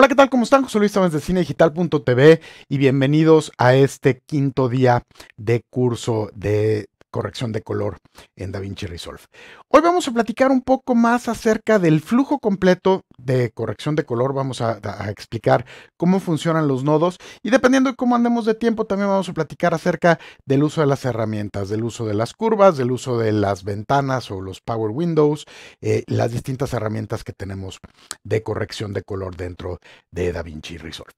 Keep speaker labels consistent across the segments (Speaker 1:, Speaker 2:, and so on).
Speaker 1: Hola, ¿qué tal? ¿Cómo están? José Luis Sáenz de cinedigital.tv y bienvenidos a este quinto día de curso de corrección de color en DaVinci Resolve. Hoy vamos a platicar un poco más acerca del flujo completo de corrección de color. Vamos a, explicar cómo funcionan los nodos y dependiendo de cómo andemos de tiempo, también vamos a platicar acerca del uso de las herramientas, del uso de las curvas, del uso de las ventanas o los Power Windows, eh, las distintas herramientas que tenemos de corrección de color dentro de DaVinci Resolve.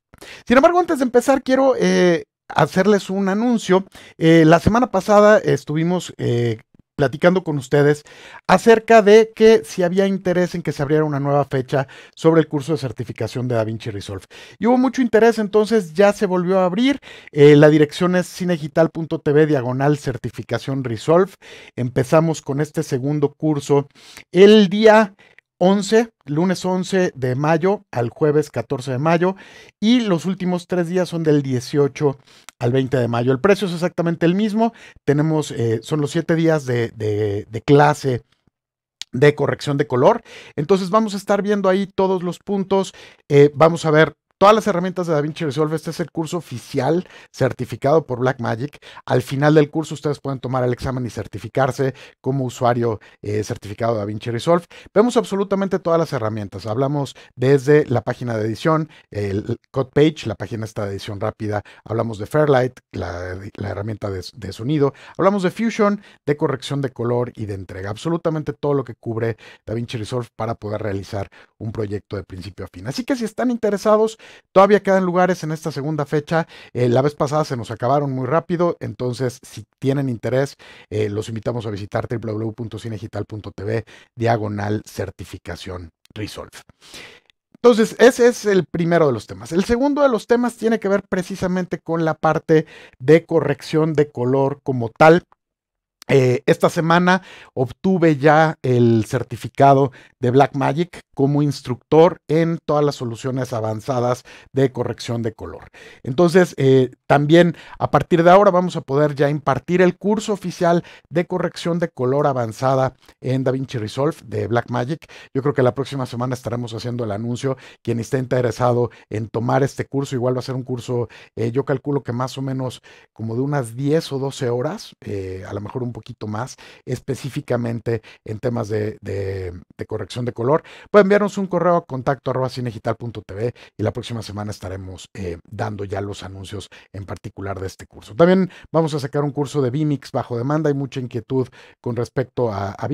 Speaker 1: Sin embargo, antes de empezar, quiero eh, hacerles un anuncio. Eh, la semana pasada estuvimos eh, platicando con ustedes acerca de que si había interés en que se abriera una nueva fecha sobre el curso de certificación de DaVinci Resolve. Y hubo mucho interés, entonces ya se volvió a abrir. Eh, la dirección es cinegital.tv diagonal certificación Resolve. Empezamos con este segundo curso el día 11 lunes 11 de mayo al jueves 14 de mayo y los últimos tres días son del 18 al 20 de mayo. El precio es exactamente el mismo, tenemos, eh, son los siete días de, clase de corrección de color. Entonces vamos a estar viendo ahí todos los puntos, eh, vamos a ver Todas las herramientas de DaVinci Resolve, este es el curso oficial certificado por Blackmagic. Al final del curso ustedes pueden tomar el examen y certificarse como usuario eh, certificado de DaVinci Resolve. Vemos absolutamente todas las herramientas. Hablamos desde la página de edición, el code page, la página está de edición rápida. Hablamos de Fairlight, la, herramienta de sonido. Hablamos de Fusion, de corrección de color y de entrega. Absolutamente todo lo que cubre DaVinci Resolve para poder realizar un proyecto de principio a fin. Así que si están interesados, Todavía quedan lugares en esta segunda fecha. Eh, la vez pasada se nos acabaron muy rápido, entonces si tienen interés, eh, los invitamos a visitar www.cinegital.tv diagonal certificación Resolve. Entonces, ese es el primero de los temas. El segundo de los temas tiene que ver precisamente con la parte de corrección de color como tal, eh, esta semana obtuve ya el certificado de Blackmagic como instructor en todas las soluciones avanzadas de corrección de color. Entonces, eh, también a partir de ahora vamos a poder ya impartir el curso oficial de corrección de color avanzada en DaVinci Resolve de Blackmagic. Yo creo que la próxima semana estaremos haciendo el anuncio. Quien esté interesado en tomar este curso, igual va a ser un curso, eh, yo calculo que más o menos como de unas 10 o 12 horas, a lo mejor un poquito más específicamente en temas de, corrección de color, puede enviarnos un correo a contacto arroba cinegital.tv y la próxima semana estaremos eh, dando ya los anuncios en particular de este curso. También vamos a sacar un curso de Vimix bajo demanda. Hay mucha inquietud con respecto a, a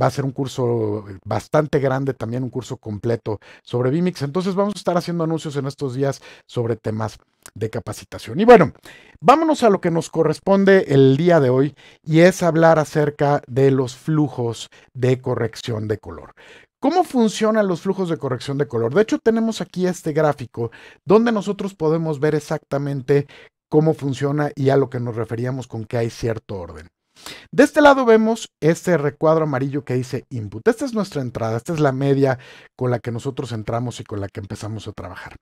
Speaker 1: Va a ser un curso bastante grande, también un curso completo sobre Vimix. Entonces vamos a estar haciendo anuncios en estos días sobre temas de capacitación. Y bueno, Vámonos a lo que nos corresponde el día de hoy y es hablar acerca de los flujos de corrección de color. ¿Cómo funcionan los flujos de corrección de color? De hecho, tenemos aquí este gráfico donde nosotros podemos ver exactamente cómo funciona y a lo que nos referíamos con que hay cierto orden. De este lado vemos este recuadro amarillo que dice input. Esta es nuestra entrada, esta es la media con la que nosotros entramos y con la que empezamos a trabajar.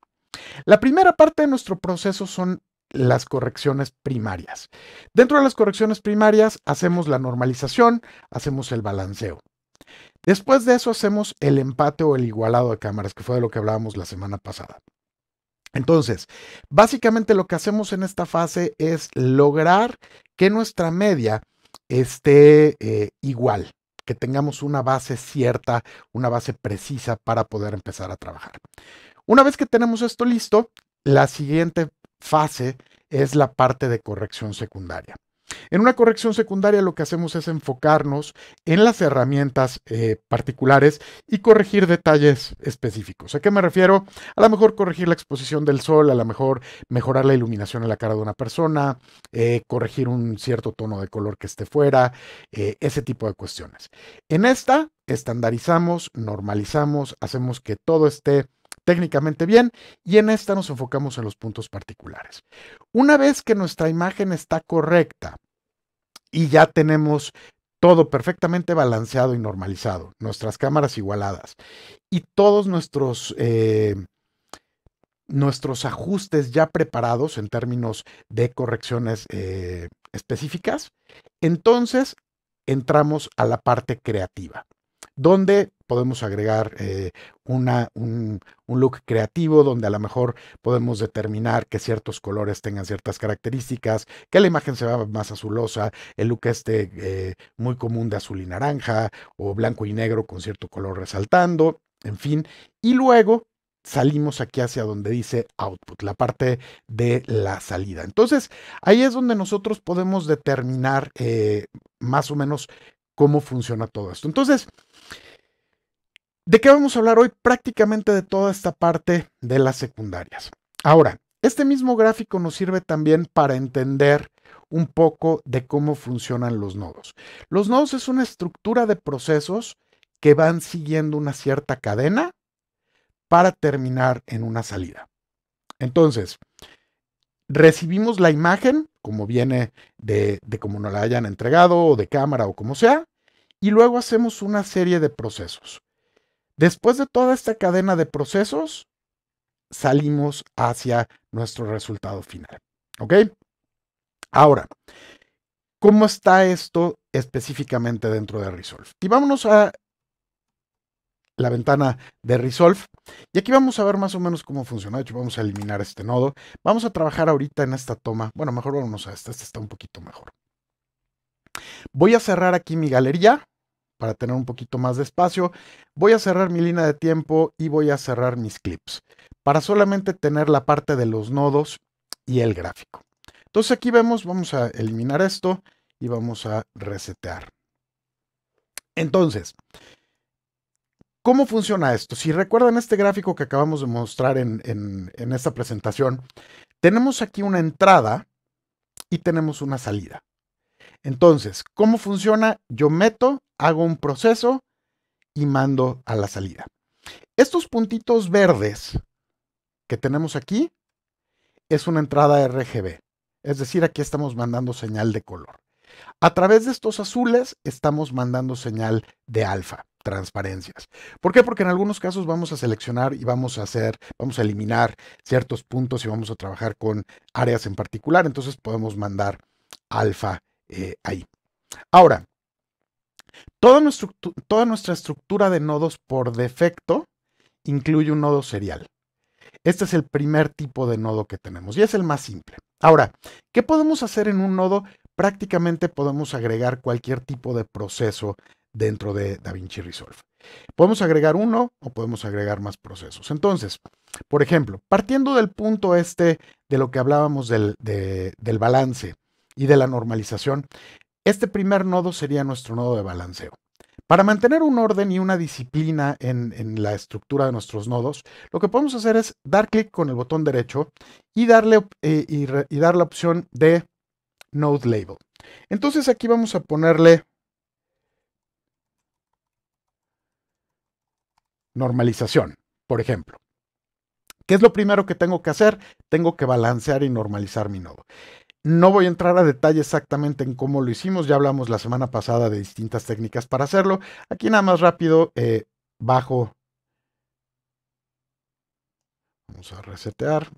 Speaker 1: La primera parte de nuestro proceso son las correcciones primarias. Dentro de las correcciones primarias hacemos la normalización, hacemos el balanceo. Después de eso hacemos el empate o el igualado de cámaras, que fue de lo que hablábamos la semana pasada. Entonces, básicamente lo que hacemos en esta fase es lograr que nuestra media esté eh, igual, que tengamos una base cierta, una base precisa para poder empezar a trabajar. Una vez que tenemos esto listo, la siguiente fase es la parte de corrección secundaria. En una corrección secundaria lo que hacemos es enfocarnos en las herramientas eh, particulares y corregir detalles específicos. ¿A qué me refiero? A lo mejor corregir la exposición del sol, a lo mejor mejorar la iluminación en la cara de una persona, eh, corregir un cierto tono de color que esté fuera, eh, ese tipo de cuestiones. En esta estandarizamos, normalizamos, hacemos que todo esté técnicamente bien y en esta nos enfocamos en los puntos particulares. Una vez que nuestra imagen está correcta y ya tenemos todo perfectamente balanceado y normalizado, nuestras cámaras igualadas y todos nuestros... Eh, nuestros ajustes ya preparados en términos de correcciones eh, específicas, entonces entramos a la parte creativa, donde podemos agregar eh, una, un, look creativo donde a lo mejor podemos determinar que ciertos colores tengan ciertas características, que la imagen se vea más azulosa, el look este eh, muy común de azul y naranja o blanco y negro con cierto color resaltando, en fin, y luego salimos aquí hacia donde dice output, la parte de la salida. Entonces, ahí es donde nosotros podemos determinar eh, más o menos cómo funciona todo esto. Entonces, ¿De qué vamos a hablar hoy? Prácticamente de toda esta parte de las secundarias. Ahora, este mismo gráfico nos sirve también para entender un poco de cómo funcionan los nodos. Los nodos es una estructura de procesos que van siguiendo una cierta cadena para terminar en una salida. Entonces, recibimos la imagen, como viene de, cómo como nos la hayan entregado, o de cámara, o como sea, y luego hacemos una serie de procesos. Después de toda esta cadena de procesos, salimos hacia nuestro resultado final. ¿Ok? Ahora, ¿cómo está esto específicamente dentro de Resolve? Y vámonos a la ventana de Resolve. Y aquí vamos a ver más o menos cómo funciona. De hecho, vamos a eliminar este nodo. Vamos a trabajar ahorita en esta toma. Bueno, mejor vámonos a esta. Esta está un poquito mejor. Voy a cerrar aquí mi galería para tener un poquito más de espacio. Voy a cerrar mi línea de tiempo y voy a cerrar mis clips para solamente tener la parte de los nodos y el gráfico. Entonces aquí vemos, vamos a eliminar esto y vamos a resetear. Entonces, ¿cómo funciona esto? Si recuerdan este gráfico que acabamos de mostrar en, en esta presentación, tenemos aquí una entrada y tenemos una salida. Entonces, ¿cómo funciona? Yo meto, hago un proceso y mando a la salida. Estos puntitos verdes que tenemos aquí es una entrada RGB. Es decir, aquí estamos mandando señal de color. A través de estos azules estamos mandando señal de alfa, transparencias. ¿Por qué? Porque en algunos casos vamos a seleccionar y vamos a hacer, vamos a eliminar ciertos puntos y vamos a trabajar con áreas en particular. Entonces podemos mandar alfa eh, ahí. Ahora, toda nuestra, estructura de nodos por defecto incluye un nodo serial. Este es el primer tipo de nodo que tenemos y es el más simple. Ahora, ¿qué podemos hacer en un nodo? Prácticamente podemos agregar cualquier tipo de proceso dentro de DaVinci Resolve. Podemos agregar uno o podemos agregar más procesos. Entonces, por ejemplo, partiendo del punto este de lo que hablábamos del balance, y de la normalización, este primer nodo sería nuestro nodo de balanceo. Para mantener un orden y una disciplina en, la estructura de nuestros nodos, lo que podemos hacer es dar clic con el botón derecho y darle eh, y dar la opción de Node Label. Entonces aquí vamos a ponerle normalización, por ejemplo. ¿Qué es lo primero que tengo que hacer? Tengo que balancear y normalizar mi nodo. No voy a entrar a detalle exactamente en cómo lo hicimos, ya hablamos la semana pasada de distintas técnicas para hacerlo. Aquí nada más rápido, eh, bajo. Vamos a resetear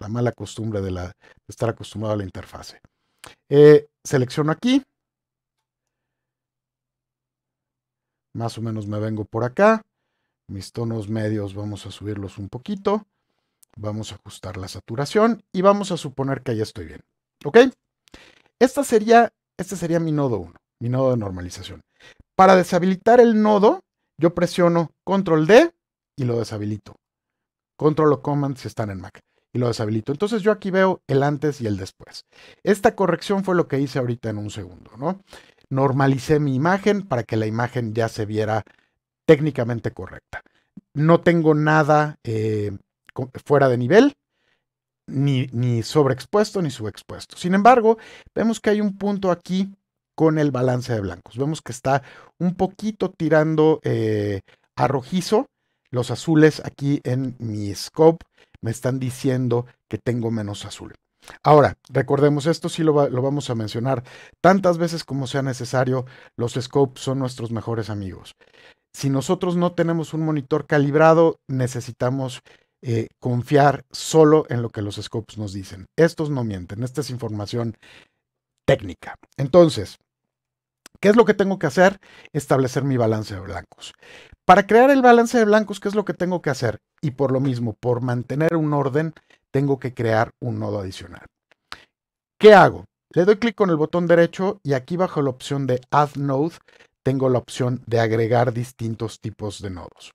Speaker 1: la mala costumbre de, la, estar acostumbrado a la interfase. Eh, selecciono aquí. Más o menos me vengo por acá. Mis tonos medios vamos a subirlos un poquito. Vamos a ajustar la saturación y vamos a suponer que ya estoy bien. ¿Ok? Esta sería, este sería mi nodo 1, mi nodo de normalización. Para deshabilitar el nodo, yo presiono Control D y lo deshabilito. Control o Command si están en Mac y lo deshabilito. Entonces yo aquí veo el antes y el después. Esta corrección fue lo que hice ahorita en un segundo, ¿no? Normalicé mi imagen para que la imagen ya se viera técnicamente correcta. No tengo nada eh, fuera de nivel, ni, sobreexpuesto ni subexpuesto. Sin embargo, vemos que hay un punto aquí con el balance de blancos. Vemos que está un poquito tirando eh, a rojizo. Los azules aquí en mi scope me están diciendo que tengo menos azul. Ahora, recordemos esto, sí lo, lo, vamos a mencionar tantas veces como sea necesario, los scopes son nuestros mejores amigos. Si nosotros no tenemos un monitor calibrado, necesitamos eh, confiar solo en lo que los scopes nos dicen. Estos no mienten, esta es información técnica. Entonces, ¿qué es lo que tengo que hacer? Establecer mi balance de blancos. Para crear el balance de blancos, ¿qué es lo que tengo que hacer? Y por lo mismo, por mantener un orden, tengo que crear un nodo adicional. ¿Qué hago? Le doy clic con el botón derecho y aquí bajo la opción de Add Node tengo la opción de agregar distintos tipos de nodos.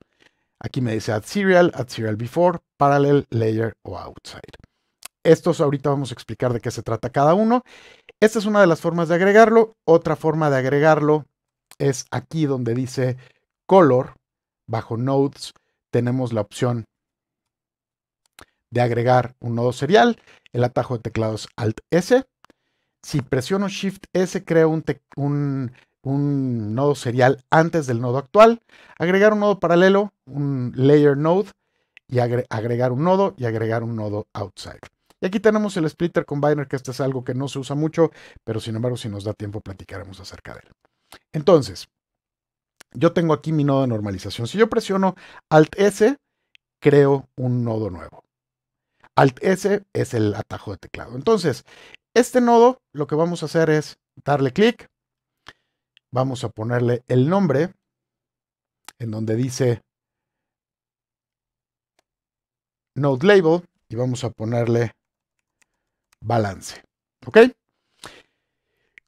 Speaker 1: Aquí me dice add serial, add serial before, parallel, layer o outside. Estos ahorita vamos a explicar de qué se trata cada uno. Esta es una de las formas de agregarlo. Otra forma de agregarlo es aquí donde dice color, bajo nodes, tenemos la opción de agregar un nodo serial, el atajo de teclados Alt S. Si presiono Shift S, crea un, un un nodo serial antes del nodo actual, agregar un nodo paralelo, un layer node, y agregar un nodo y agregar un nodo outside. Y aquí tenemos el splitter combiner, que este es algo que no se usa mucho, pero sin embargo, si nos da tiempo, platicaremos acerca de él. Entonces, yo tengo aquí mi nodo de normalización. Si yo presiono Alt S, creo un nodo nuevo. Alt S es el atajo de teclado. Entonces, este nodo lo que vamos a hacer es darle clic, vamos a ponerle el nombre, en donde dice node label y vamos a ponerle balance. ¿Ok?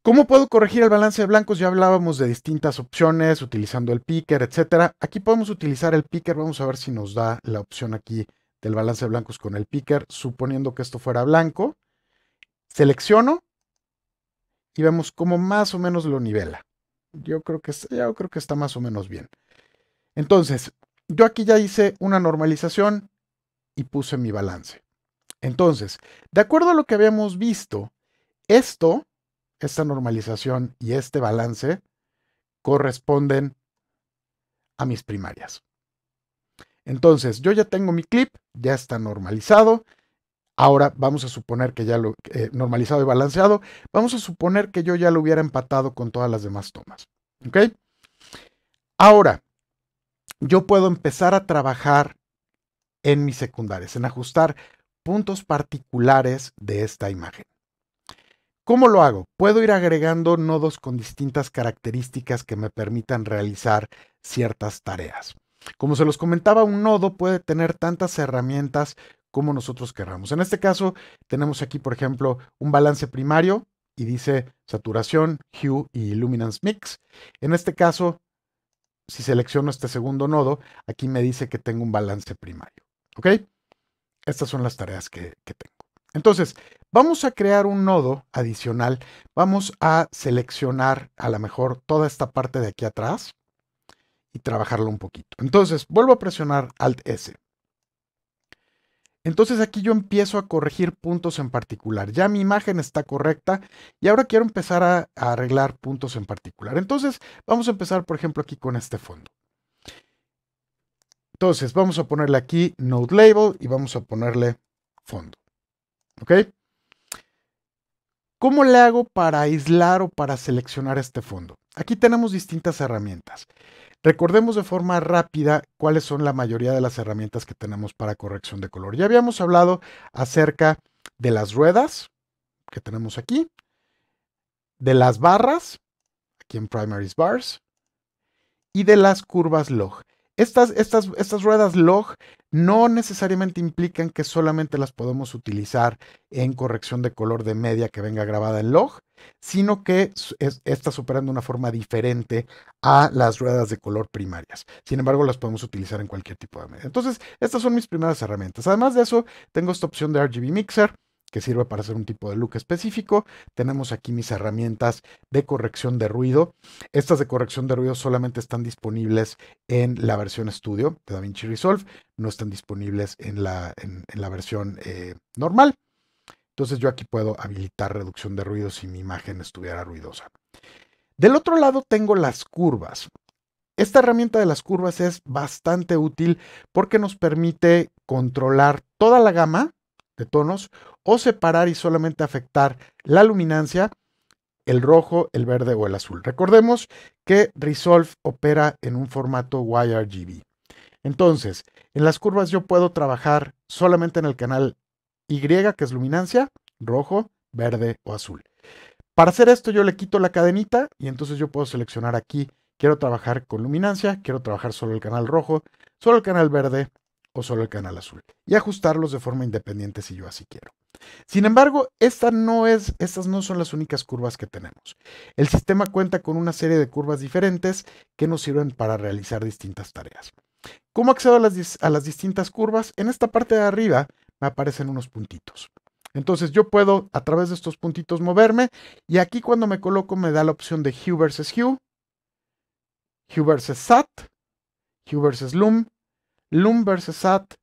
Speaker 1: ¿Cómo puedo corregir el balance de blancos? Ya hablábamos de distintas opciones utilizando el picker, etc. Aquí podemos utilizar el picker. Vamos a ver si nos da la opción aquí del balance de blancos con el picker, suponiendo que esto fuera blanco. Selecciono y vemos cómo más o menos lo nivela. Yo creo que, creo que está más o menos bien. Entonces, yo aquí ya hice una normalización y puse mi balance. Entonces, de acuerdo a lo que habíamos visto, esto, esta normalización y este balance corresponden a mis primarias. Entonces, yo ya tengo mi clip, ya está normalizado, Ahora vamos a suponer que ya lo eh, normalizado y balanceado, vamos a suponer que yo ya lo hubiera empatado con todas las demás tomas. ¿Ok? Ahora, yo puedo empezar a trabajar en mis secundarias, en ajustar puntos particulares de esta imagen. ¿Cómo lo hago? Puedo ir agregando nodos con distintas características que me permitan realizar ciertas tareas. Como se los comentaba, un nodo puede tener tantas herramientas como nosotros querramos. En este caso, tenemos aquí, por ejemplo, un balance primario y dice saturación, hue y luminance mix. En este caso, si selecciono este segundo nodo, aquí me dice que tengo un balance primario. ¿Ok? Estas son las tareas que, que tengo. Entonces, vamos a crear un nodo adicional. Vamos a seleccionar a lo mejor toda esta parte de aquí atrás y trabajarlo un poquito. Entonces, vuelvo a presionar Alt S. Entonces aquí yo empiezo a corregir puntos en particular. Ya mi imagen está correcta y ahora quiero empezar a, arreglar puntos en particular. Entonces vamos a empezar, por ejemplo, aquí con este fondo. Entonces vamos a ponerle aquí Node Label y vamos a ponerle fondo. ¿Ok? ¿Cómo le hago para aislar o para seleccionar este fondo? Aquí tenemos distintas herramientas. Recordemos de forma rápida cuáles son la mayoría de las herramientas que tenemos para corrección de color. Ya habíamos hablado acerca de las ruedas que tenemos aquí, de las barras, aquí en Primaries Bars, y de las curvas log. Estas, estas, estas ruedas log no necesariamente implican que solamente las podemos utilizar en corrección de color de media que venga grabada en log, sino que está estas de una forma diferente a las ruedas de color primarias. Sin embargo, las podemos utilizar en cualquier tipo de media. Entonces, estas son mis primeras herramientas. Además de eso, tengo esta opción de RGB Mixer que sirve para hacer un tipo de look específico. Tenemos aquí mis herramientas de corrección de ruido. Estas de corrección de ruido solamente están disponibles en la versión estudio de DaVinci Resolve, no están disponibles en la, en, la versión eh, normal. Entonces yo aquí puedo habilitar reducción de ruido si mi imagen estuviera ruidosa. Del otro lado tengo las curvas. Esta herramienta de las curvas es bastante útil porque nos permite controlar toda la gama de tonos o separar y solamente afectar la luminancia, el rojo, el verde o el azul. Recordemos que Resolve opera en un formato YRGB. Entonces, en las curvas yo puedo trabajar solamente en el canal Y, que es luminancia, rojo, verde o azul. Para hacer esto yo le quito la cadenita y entonces yo puedo seleccionar aquí, quiero trabajar con luminancia, quiero trabajar solo el canal rojo, solo el canal verde solo el canal azul y ajustarlos de forma independiente si yo así quiero. Sin embargo, esta no es, estas no son las únicas curvas que tenemos. El sistema cuenta con una serie de curvas diferentes que nos sirven para realizar distintas tareas. ¿Cómo accedo a las, a las distintas curvas? En esta parte de arriba me aparecen unos puntitos. Entonces yo puedo a través de estos puntitos moverme y aquí cuando me coloco me da la opción de Hue versus Hue, Hue versus Sat, Hue versus Loom, Loom versus SAT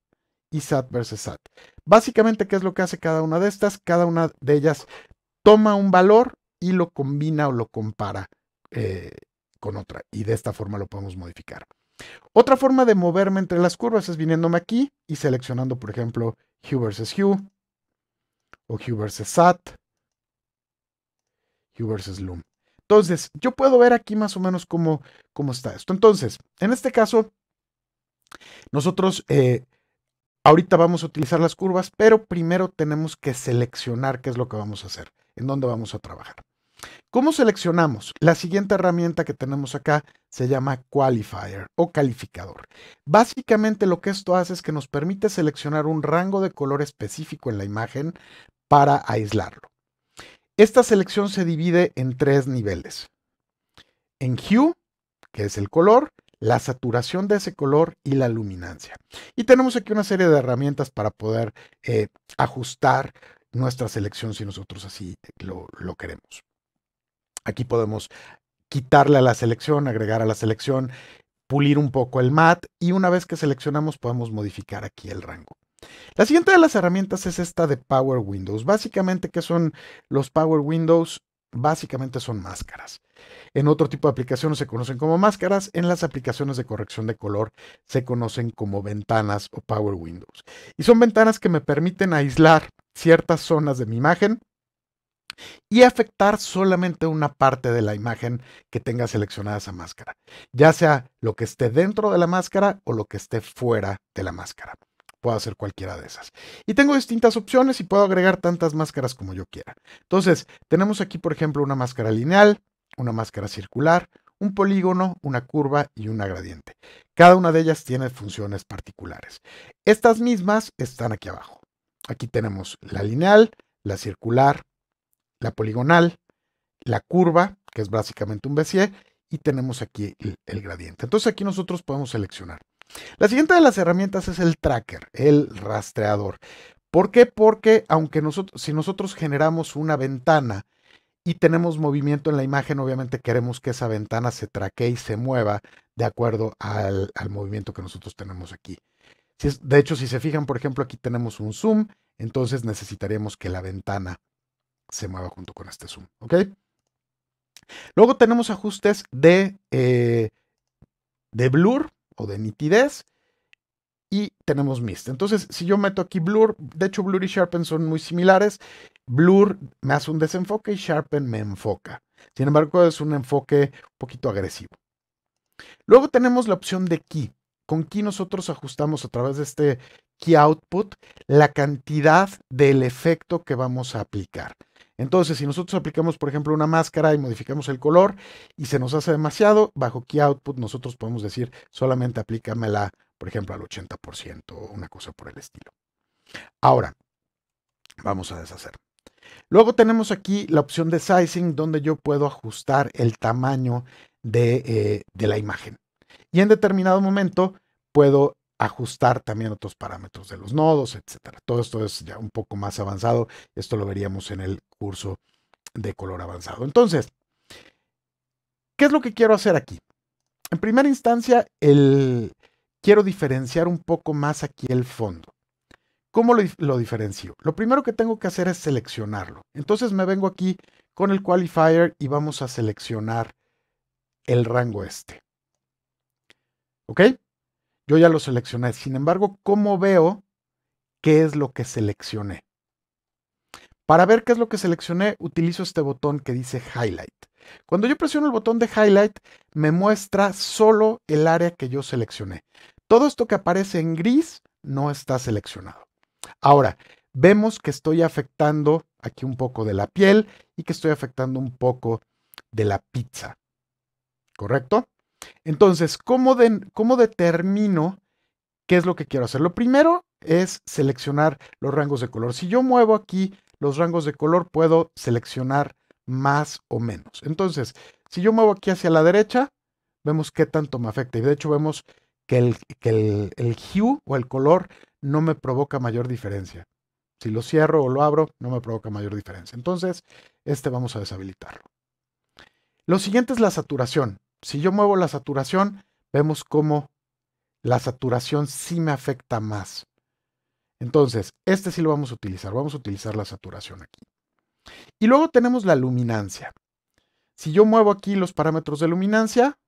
Speaker 1: y SAT versus SAT. Básicamente, ¿qué es lo que hace cada una de estas? Cada una de ellas toma un valor y lo combina o lo compara eh, con otra. Y de esta forma lo podemos modificar. Otra forma de moverme entre las curvas es viniéndome aquí y seleccionando, por ejemplo, Hue versus Hue o Hue versus SAT, Hue versus Loom. Entonces, yo puedo ver aquí más o menos cómo, cómo está esto. Entonces, en este caso, nosotros eh, ahorita vamos a utilizar las curvas, pero primero tenemos que seleccionar qué es lo que vamos a hacer, en dónde vamos a trabajar. ¿Cómo seleccionamos? La siguiente herramienta que tenemos acá se llama qualifier o calificador. Básicamente lo que esto hace es que nos permite seleccionar un rango de color específico en la imagen para aislarlo. Esta selección se divide en tres niveles. En hue, que es el color, la saturación de ese color y la luminancia. Y tenemos aquí una serie de herramientas para poder eh, ajustar nuestra selección si nosotros así lo, lo queremos. Aquí podemos quitarle a la selección, agregar a la selección, pulir un poco el mat y una vez que seleccionamos podemos modificar aquí el rango. La siguiente de las herramientas es esta de Power Windows. Básicamente, que son los Power Windows? básicamente son máscaras. En otro tipo de aplicaciones se conocen como máscaras, en las aplicaciones de corrección de color se conocen como ventanas o Power Windows. Y son ventanas que me permiten aislar ciertas zonas de mi imagen y afectar solamente una parte de la imagen que tenga seleccionada esa máscara, ya sea lo que esté dentro de la máscara o lo que esté fuera de la máscara puedo hacer cualquiera de esas. Y tengo distintas opciones y puedo agregar tantas máscaras como yo quiera. Entonces, tenemos aquí, por ejemplo, una máscara lineal, una máscara circular, un polígono, una curva y una gradiente. Cada una de ellas tiene funciones particulares. Estas mismas están aquí abajo. Aquí tenemos la lineal, la circular, la poligonal, la curva, que es básicamente un Bézier, y tenemos aquí el gradiente. Entonces aquí nosotros podemos seleccionar. La siguiente de las herramientas es el tracker, el rastreador. ¿Por qué? Porque aunque nosotros, si nosotros generamos una ventana y tenemos movimiento en la imagen, obviamente queremos que esa ventana se traquee y se mueva de acuerdo al, movimiento que nosotros tenemos aquí. Si de hecho, si se fijan, por ejemplo, aquí tenemos un zoom, entonces necesitaríamos que la ventana se mueva junto con este zoom. ¿Ok? Luego tenemos ajustes de, eh, de blur, o de nitidez. Y tenemos mist. Entonces, si yo meto aquí blur, de hecho blur y sharpen son muy similares. Blur me hace un desenfoque y sharpen me enfoca. Sin embargo, es un enfoque un poquito agresivo. Luego tenemos la opción de key. Con key nosotros ajustamos a través de este key output la cantidad del efecto que vamos a aplicar. Entonces, si nosotros aplicamos, por ejemplo, una máscara y modificamos el color y se nos hace demasiado, bajo key output nosotros podemos decir solamente aplícamela, por ejemplo, al 80% o una cosa por el estilo. Ahora, vamos a deshacer. Luego tenemos aquí la opción de sizing donde yo puedo ajustar el tamaño de, eh, de la imagen. Y en determinado momento puedo ajustar también otros parámetros de los nodos, etcétera. Todo esto es ya un poco más avanzado. Esto lo veríamos en el curso de color avanzado. Entonces, ¿qué es lo que quiero hacer aquí? En primera instancia, el, quiero diferenciar un poco más aquí el fondo. ¿Cómo lo, lo diferencio? Lo primero que tengo que hacer es seleccionarlo. Entonces me vengo aquí con el qualifier y vamos a seleccionar el rango este. ¿Ok? Yo ya lo seleccioné. Sin embargo, ¿cómo veo qué es lo que seleccioné? Para ver qué es lo que seleccioné, utilizo este botón que dice Highlight. Cuando yo presiono el botón de Highlight, me muestra solo el área que yo seleccioné. Todo esto que aparece en gris no está seleccionado. Ahora, vemos que estoy afectando aquí un poco de la piel y que estoy afectando un poco de la pizza. ¿Correcto? Entonces, ¿cómo, determino qué es lo que quiero hacer? Lo primero es seleccionar los rangos de color. Si yo muevo aquí los rangos de color, puedo seleccionar más o menos. Entonces, si yo muevo aquí hacia la derecha, vemos qué tanto me afecta. Y de hecho vemos que el, el hue o el color no me provoca mayor diferencia. Si lo cierro o lo abro, no me provoca mayor diferencia. Entonces, este vamos a deshabilitarlo. Lo siguiente es la saturación. Si yo muevo la saturación, vemos cómo la saturación sí me afecta más. Entonces, este sí lo vamos a utilizar. Vamos a utilizar la saturación aquí. Y luego tenemos la luminancia. Si yo muevo aquí los parámetros de luminancia,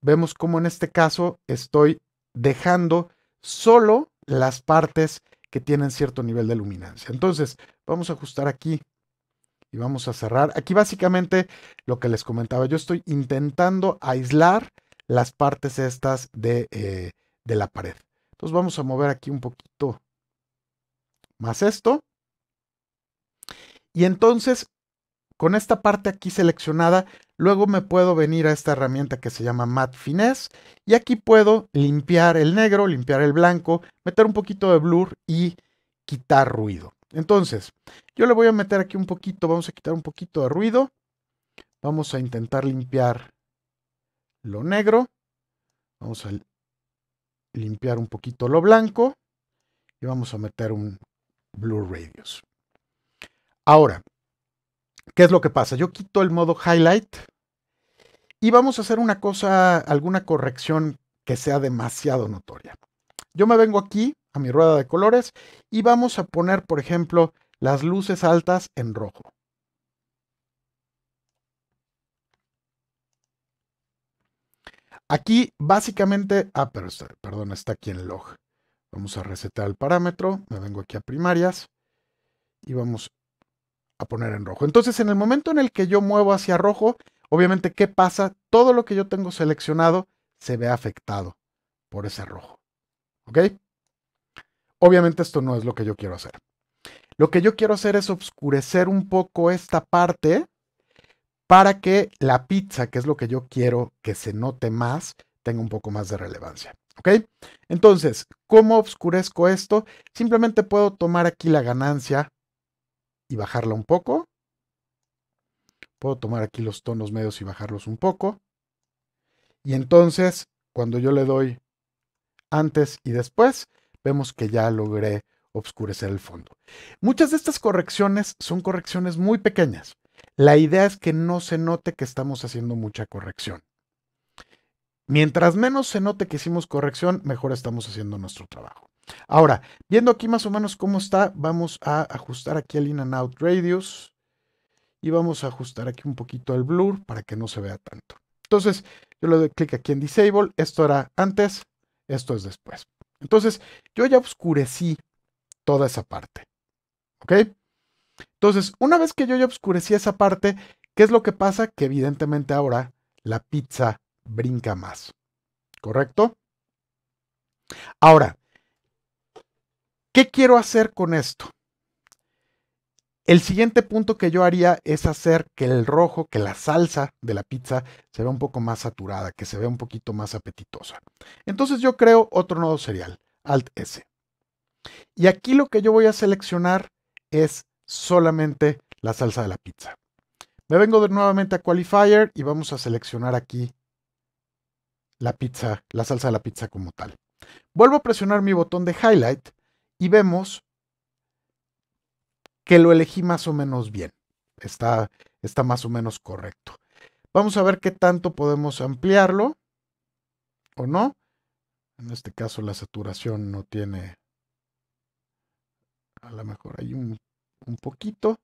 Speaker 1: vemos cómo en este caso estoy dejando solo las partes que tienen cierto nivel de luminancia. Entonces, vamos a ajustar aquí y vamos a cerrar. Aquí básicamente lo que les comentaba, yo estoy intentando aislar las partes estas de, eh, de la pared. Entonces vamos a mover aquí un poquito más esto. Y entonces, con esta parte aquí seleccionada, luego me puedo venir a esta herramienta que se llama Matte Finesse. Y aquí puedo limpiar el negro, limpiar el blanco, meter un poquito de blur y quitar ruido. Entonces, yo le voy a meter aquí un poquito, vamos a quitar un poquito de ruido. Vamos a intentar limpiar lo negro. Vamos a limpiar un poquito lo blanco. Y vamos a meter un blue radius. Ahora, ¿qué es lo que pasa? Yo quito el modo highlight. Y vamos a hacer una cosa, alguna corrección que sea demasiado notoria. Yo me vengo aquí a mi rueda de colores y vamos a poner, por ejemplo, las luces altas en rojo. Aquí básicamente, ah, perdón, está aquí en log. Vamos a resetar el parámetro, me vengo aquí a primarias y vamos a poner en rojo. Entonces, en el momento en el que yo muevo hacia rojo, obviamente, ¿qué pasa? Todo lo que yo tengo seleccionado se ve afectado por ese rojo. ¿Ok? Obviamente esto no es lo que yo quiero hacer. Lo que yo quiero hacer es oscurecer un poco esta parte para que la pizza, que es lo que yo quiero que se note más, tenga un poco más de relevancia. ¿Ok? Entonces, ¿cómo oscurezco esto? Simplemente puedo tomar aquí la ganancia y bajarla un poco. Puedo tomar aquí los tonos medios y bajarlos un poco. Y entonces, cuando yo le doy antes y después, vemos que ya logré obscurecer el fondo. Muchas de estas correcciones son correcciones muy pequeñas. La idea es que no se note que estamos haciendo mucha corrección. Mientras menos se note que hicimos corrección, mejor estamos haciendo nuestro trabajo. Ahora, viendo aquí más o menos cómo está, vamos a ajustar aquí el in and out radius y vamos a ajustar aquí un poquito el blur para que no se vea tanto. Entonces, yo le doy clic aquí en disable, esto era antes, esto es después. Entonces, yo ya oscurecí toda esa parte. ¿Ok? Entonces, una vez que yo ya oscurecí esa parte, ¿qué es lo que pasa? Que evidentemente ahora la pizza brinca más. ¿Correcto? Ahora, ¿qué quiero hacer con esto? El siguiente punto que yo haría es hacer que el rojo, que la salsa de la pizza se vea un poco más saturada, que se vea un poquito más apetitosa. Entonces yo creo otro nodo serial, Alt S. Y aquí lo que yo voy a seleccionar es solamente la salsa de la pizza. Me vengo de nuevamente a Qualifier y vamos a seleccionar aquí la pizza, la salsa de la pizza como tal. Vuelvo a presionar mi botón de Highlight y vemos que lo elegí más o menos bien. Está, está más o menos correcto. Vamos a ver qué tanto podemos ampliarlo o no. En este caso la saturación no tiene... A lo mejor hay un, un poquito.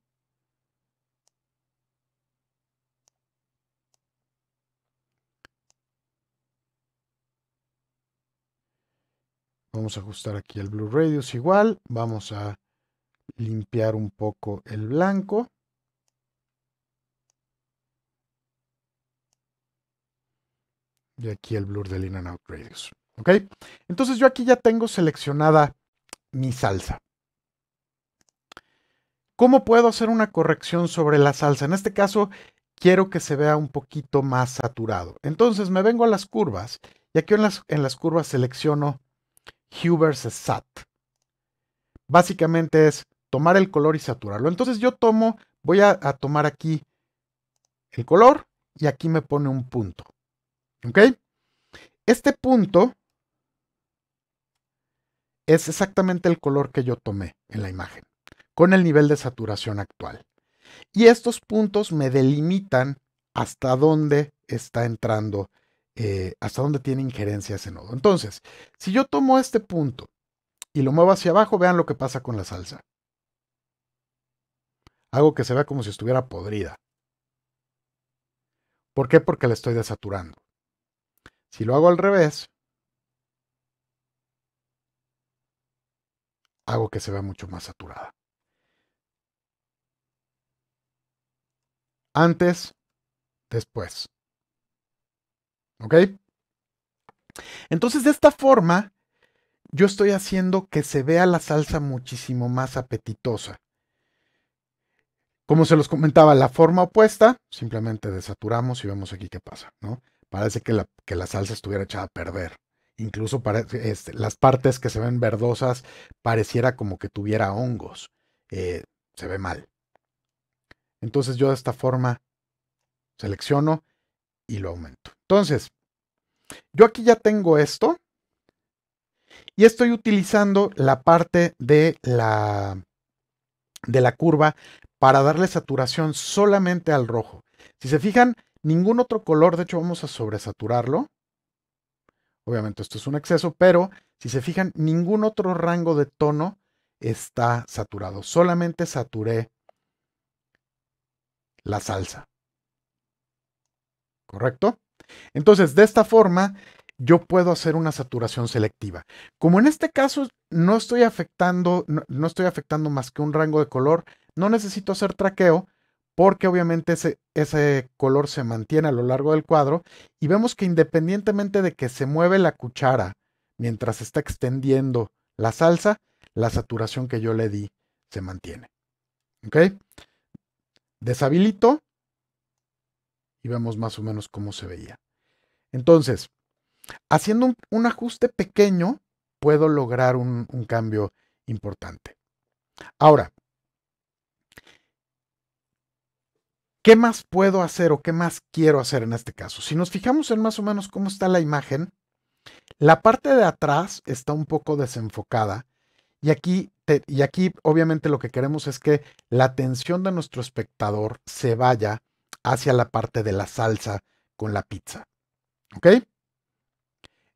Speaker 1: Vamos a ajustar aquí el Blue Radius igual. Vamos a limpiar un poco el blanco. Y aquí el blur del in and out radius. ¿Ok? Entonces yo aquí ya tengo seleccionada mi salsa. ¿Cómo puedo hacer una corrección sobre la salsa? En este caso, quiero que se vea un poquito más saturado. Entonces me vengo a las curvas y aquí en las, en las curvas selecciono Hue versus Sat. Básicamente es tomar el color y saturarlo. Entonces yo tomo, voy a, tomar aquí el color y aquí me pone un punto. ¿Ok? Este punto es exactamente el color que yo tomé en la imagen, con el nivel de saturación actual. Y estos puntos me delimitan hasta dónde está entrando, eh, hasta dónde tiene injerencia ese nodo. Entonces, si yo tomo este punto y lo muevo hacia abajo, vean lo que pasa con la salsa. Hago que se vea como si estuviera podrida. ¿Por qué? Porque la estoy desaturando. Si lo hago al revés, hago que se vea mucho más saturada. Antes, después. ¿Ok? Entonces, de esta forma, yo estoy haciendo que se vea la salsa muchísimo más apetitosa. Como se los comentaba, la forma opuesta, simplemente desaturamos y vemos aquí qué pasa, ¿no? Parece que la, salsa estuviera echada a perder. Incluso este, las partes que se ven verdosas pareciera como que tuviera hongos. Eh, se ve mal. Entonces yo de esta forma selecciono y lo aumento. Entonces, yo aquí ya tengo esto y estoy utilizando la parte de la, de la curva para darle saturación solamente al rojo. Si se fijan, ningún otro color, de hecho vamos a sobresaturarlo. Obviamente esto es un exceso, pero si se fijan, ningún otro rango de tono está saturado. Solamente saturé la salsa. ¿Correcto? Entonces, de esta forma, yo puedo hacer una saturación selectiva. Como en este caso no estoy afectando, no, estoy afectando más que un rango de color, no necesito hacer traqueo porque obviamente ese, ese, color se mantiene a lo largo del cuadro y vemos que independientemente de que se mueve la cuchara mientras está extendiendo la salsa, la saturación que yo le di se mantiene. ¿Ok? Deshabilito y vemos más o menos cómo se veía. Entonces, haciendo un, ajuste pequeño, puedo lograr un cambio importante. Ahora, ¿Qué más puedo hacer o qué más quiero hacer en este caso? Si nos fijamos en más o menos cómo está la imagen, la parte de atrás está un poco desenfocada y aquí, y aquí obviamente lo que queremos es que la atención de nuestro espectador se vaya hacia la parte de la salsa con la pizza. ¿Ok?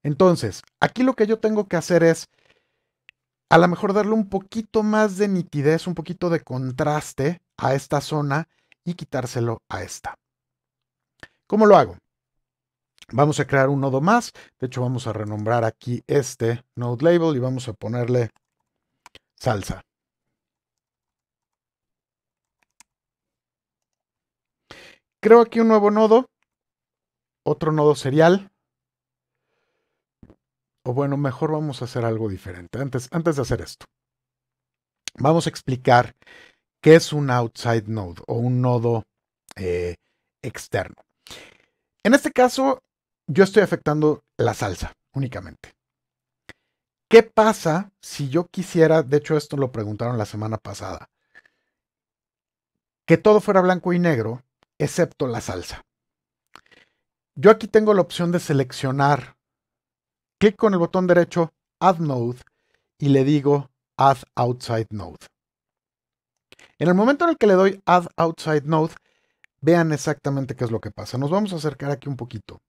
Speaker 1: Entonces, aquí lo que yo tengo que hacer es a lo mejor darle un poquito más de nitidez, un poquito de contraste a esta zona y quitárselo a esta. ¿Cómo lo hago? Vamos a crear un nodo más. De hecho, vamos a renombrar aquí este node label y vamos a ponerle salsa. Creo aquí un nuevo nodo, otro nodo serial. O bueno, mejor vamos a hacer algo diferente antes, antes de hacer esto. Vamos a explicar que es un outside node o un nodo eh, externo. En este caso, yo estoy afectando la salsa únicamente. ¿Qué pasa si yo quisiera, de hecho esto lo preguntaron la semana pasada, que todo fuera blanco y negro, excepto la salsa? Yo aquí tengo la opción de seleccionar. Clic con el botón derecho, Add Node, y le digo Add Outside Node. En el momento en el que le doy Add Outside Node, vean exactamente qué es lo que pasa. Nos vamos a acercar aquí un poquito.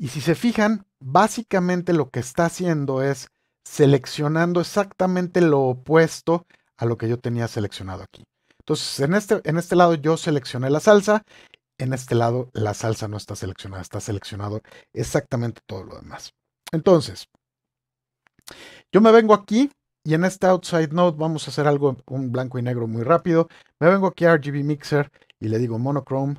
Speaker 1: Y si se fijan, básicamente lo que está haciendo es seleccionando exactamente lo opuesto a lo que yo tenía seleccionado aquí. Entonces, en este, en este lado yo seleccioné la salsa, en este lado la salsa no está seleccionada, está seleccionado exactamente todo lo demás. Entonces, yo me vengo aquí y en esta outside note vamos a hacer algo, un blanco y negro muy rápido. Me vengo aquí a RGB Mixer y le digo monochrome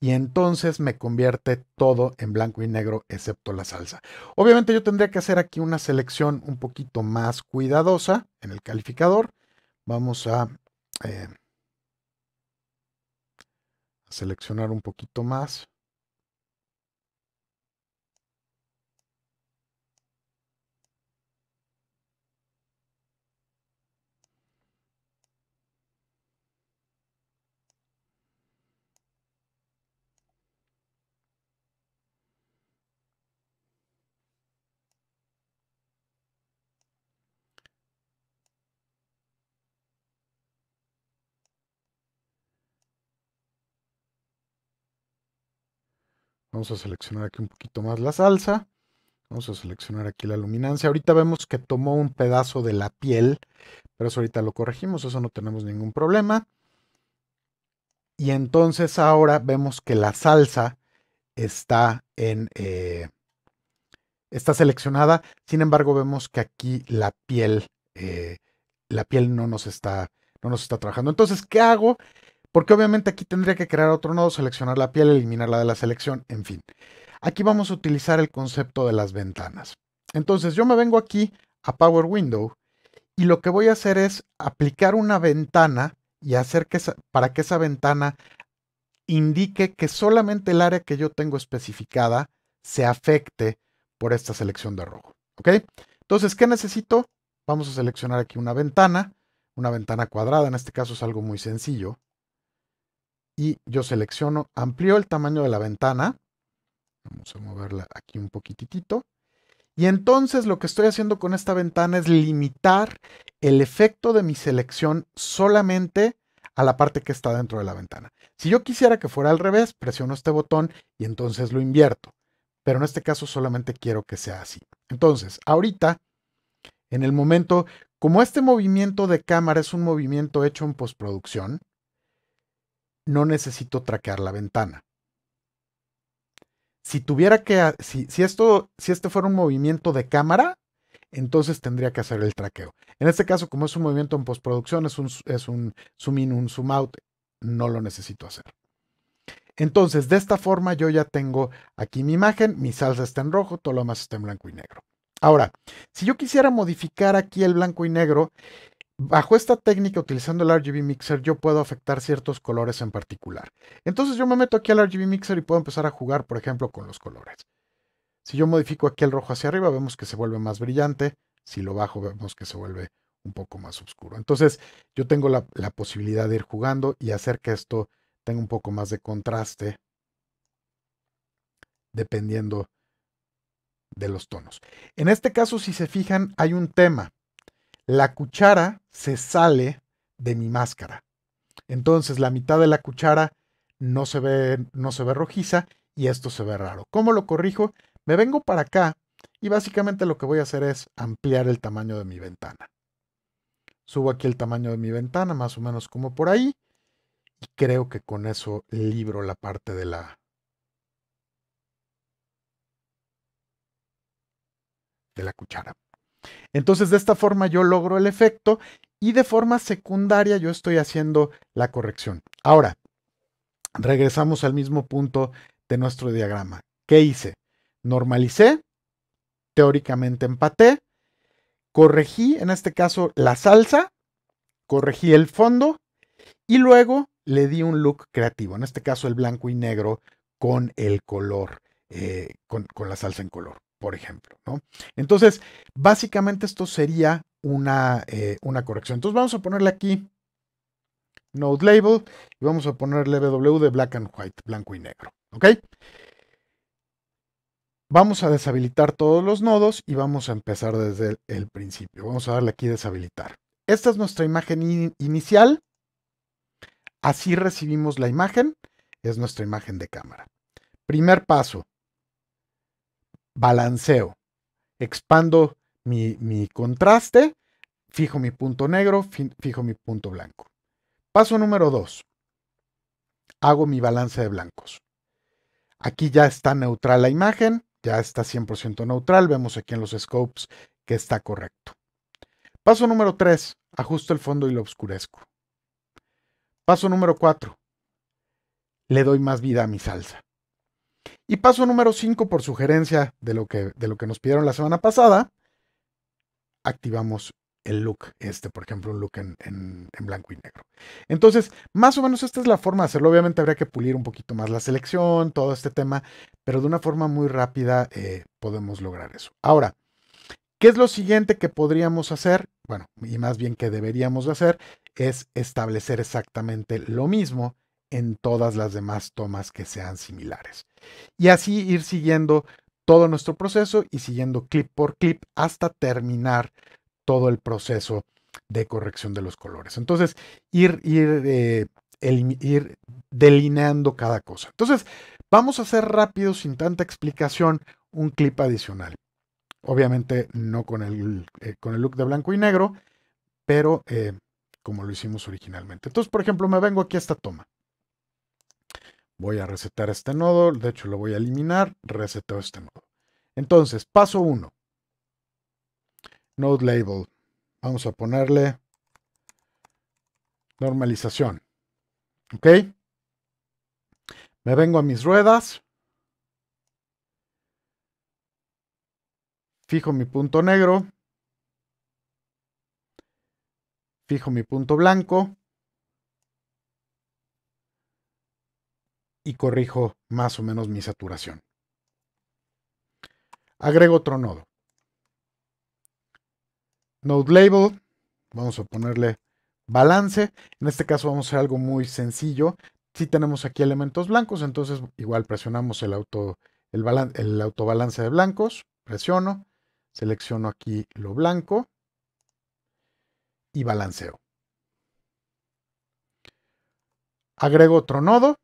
Speaker 1: y entonces me convierte todo en blanco y negro excepto la salsa. Obviamente yo tendría que hacer aquí una selección un poquito más cuidadosa en el calificador. Vamos a, eh, a seleccionar un poquito más. Vamos a seleccionar aquí un poquito más la salsa. Vamos a seleccionar aquí la luminancia. Ahorita vemos que tomó un pedazo de la piel, pero eso ahorita lo corregimos, eso no tenemos ningún problema. Y entonces ahora vemos que la salsa está en... Eh, está seleccionada, sin embargo vemos que aquí la piel, eh, la piel no nos, está, no nos está trabajando. Entonces, ¿qué hago? Porque obviamente aquí tendría que crear otro nodo, seleccionar la piel, eliminarla de la selección, en fin. Aquí vamos a utilizar el concepto de las ventanas. Entonces yo me vengo aquí a Power Window y lo que voy a hacer es aplicar una ventana y hacer que esa, para que esa ventana indique que solamente el área que yo tengo especificada se afecte por esta selección de rojo. ¿Ok? Entonces, ¿qué necesito? Vamos a seleccionar aquí una ventana, una ventana cuadrada, en este caso es algo muy sencillo y yo selecciono, amplío el tamaño de la ventana. Vamos a moverla aquí un poquitito. Y entonces lo que estoy haciendo con esta ventana es limitar el efecto de mi selección solamente a la parte que está dentro de la ventana. Si yo quisiera que fuera al revés, presiono este botón y entonces lo invierto. Pero en este caso solamente quiero que sea así. Entonces, ahorita, en el momento, como este movimiento de cámara es un movimiento hecho en postproducción, no necesito traquear la ventana. Si tuviera que, si, esto, si este fuera un movimiento de cámara, entonces tendría que hacer el traqueo. En este caso, como es un movimiento en postproducción, es un, es un zoom in, un zoom out, no lo necesito hacer. Entonces, de esta forma yo ya tengo aquí mi imagen, mi salsa está en rojo, todo lo demás está en blanco y negro. Ahora, si yo quisiera modificar aquí el blanco y negro, Bajo esta técnica, utilizando el RGB Mixer, yo puedo afectar ciertos colores en particular. Entonces yo me meto aquí al RGB Mixer y puedo empezar a jugar, por ejemplo, con los colores. Si yo modifico aquí el rojo hacia arriba, vemos que se vuelve más brillante. Si lo bajo, vemos que se vuelve un poco más oscuro. Entonces yo tengo la, posibilidad de ir jugando y hacer que esto tenga un poco más de contraste dependiendo de los tonos. En este caso, si se fijan, hay un tema la cuchara se sale de mi máscara. Entonces la mitad de la cuchara no se ve, no se ve rojiza y esto se ve raro. ¿Cómo lo corrijo? Me vengo para acá y básicamente lo que voy a hacer es ampliar el tamaño de mi ventana. Subo aquí el tamaño de mi ventana, más o menos como por ahí. Y creo que con eso libro la parte de la... de la cuchara. Entonces de esta forma yo logro el efecto y de forma secundaria yo estoy haciendo la corrección. Ahora, regresamos al mismo punto de nuestro diagrama. ¿Qué hice? Normalicé, teóricamente empaté, corregí en este caso la salsa, corregí el fondo y luego le di un look creativo, en este caso el blanco y negro con el color, eh, con la salsa en color por ejemplo. ¿no? Entonces, básicamente esto sería eh, una, corrección. Entonces vamos a ponerle aquí Node Label y vamos a ponerle BW de Black and White, blanco y negro. ¿Ok? Vamos a deshabilitar todos los nodos y vamos a empezar desde el, principio. Vamos a darle aquí deshabilitar. Esta es nuestra imagen inicial. Así recibimos la imagen. Es nuestra imagen de cámara. Primer paso, balanceo. Expando mi, contraste, fijo mi punto negro, fijo mi punto blanco. Paso número 2. Hago mi balance de blancos. Aquí ya está neutral la imagen, ya está 100% neutral. Vemos aquí en los scopes que está correcto. Paso número 3. Ajusto el fondo y lo oscurezco. Paso número 4. Le doy más vida a mi salsa. Y paso número 5, por sugerencia de lo, que, de lo que nos pidieron la semana pasada, activamos el look, este, por ejemplo, un look en, blanco y negro. Entonces, más o menos esta es la forma de hacerlo. Obviamente habría que pulir un poquito más la selección, todo este tema, pero de una forma muy rápida eh, podemos lograr eso. Ahora, ¿qué es lo siguiente que podríamos hacer? Bueno, y más bien que deberíamos hacer, es establecer exactamente lo mismo en todas las demás tomas que sean similares. Y así ir siguiendo todo nuestro proceso y siguiendo clip por clip hasta terminar todo el proceso de corrección de los colores. Entonces, ir, ir, eh, ir delineando cada cosa. Entonces, vamos a hacer rápido, sin tanta explicación, un clip adicional. Obviamente no con el, eh, con el look de blanco y negro, pero eh, como lo hicimos originalmente. Entonces, por ejemplo, me vengo aquí a esta toma. Voy a resetar este nodo, de hecho lo voy a eliminar, reseteo este nodo. Entonces, paso 1. Node label. Vamos a ponerle normalización. ¿Ok? Me vengo a mis ruedas. Fijo mi punto negro. Fijo mi punto blanco. y corrijo más o menos mi saturación. Agrego otro nodo. Node label, vamos a ponerle balance. En este caso vamos a hacer algo muy sencillo. Si tenemos aquí elementos blancos, entonces igual presionamos el, auto, el, balance, el autobalance de blancos, presiono, selecciono aquí lo blanco y balanceo. Agrego otro nodo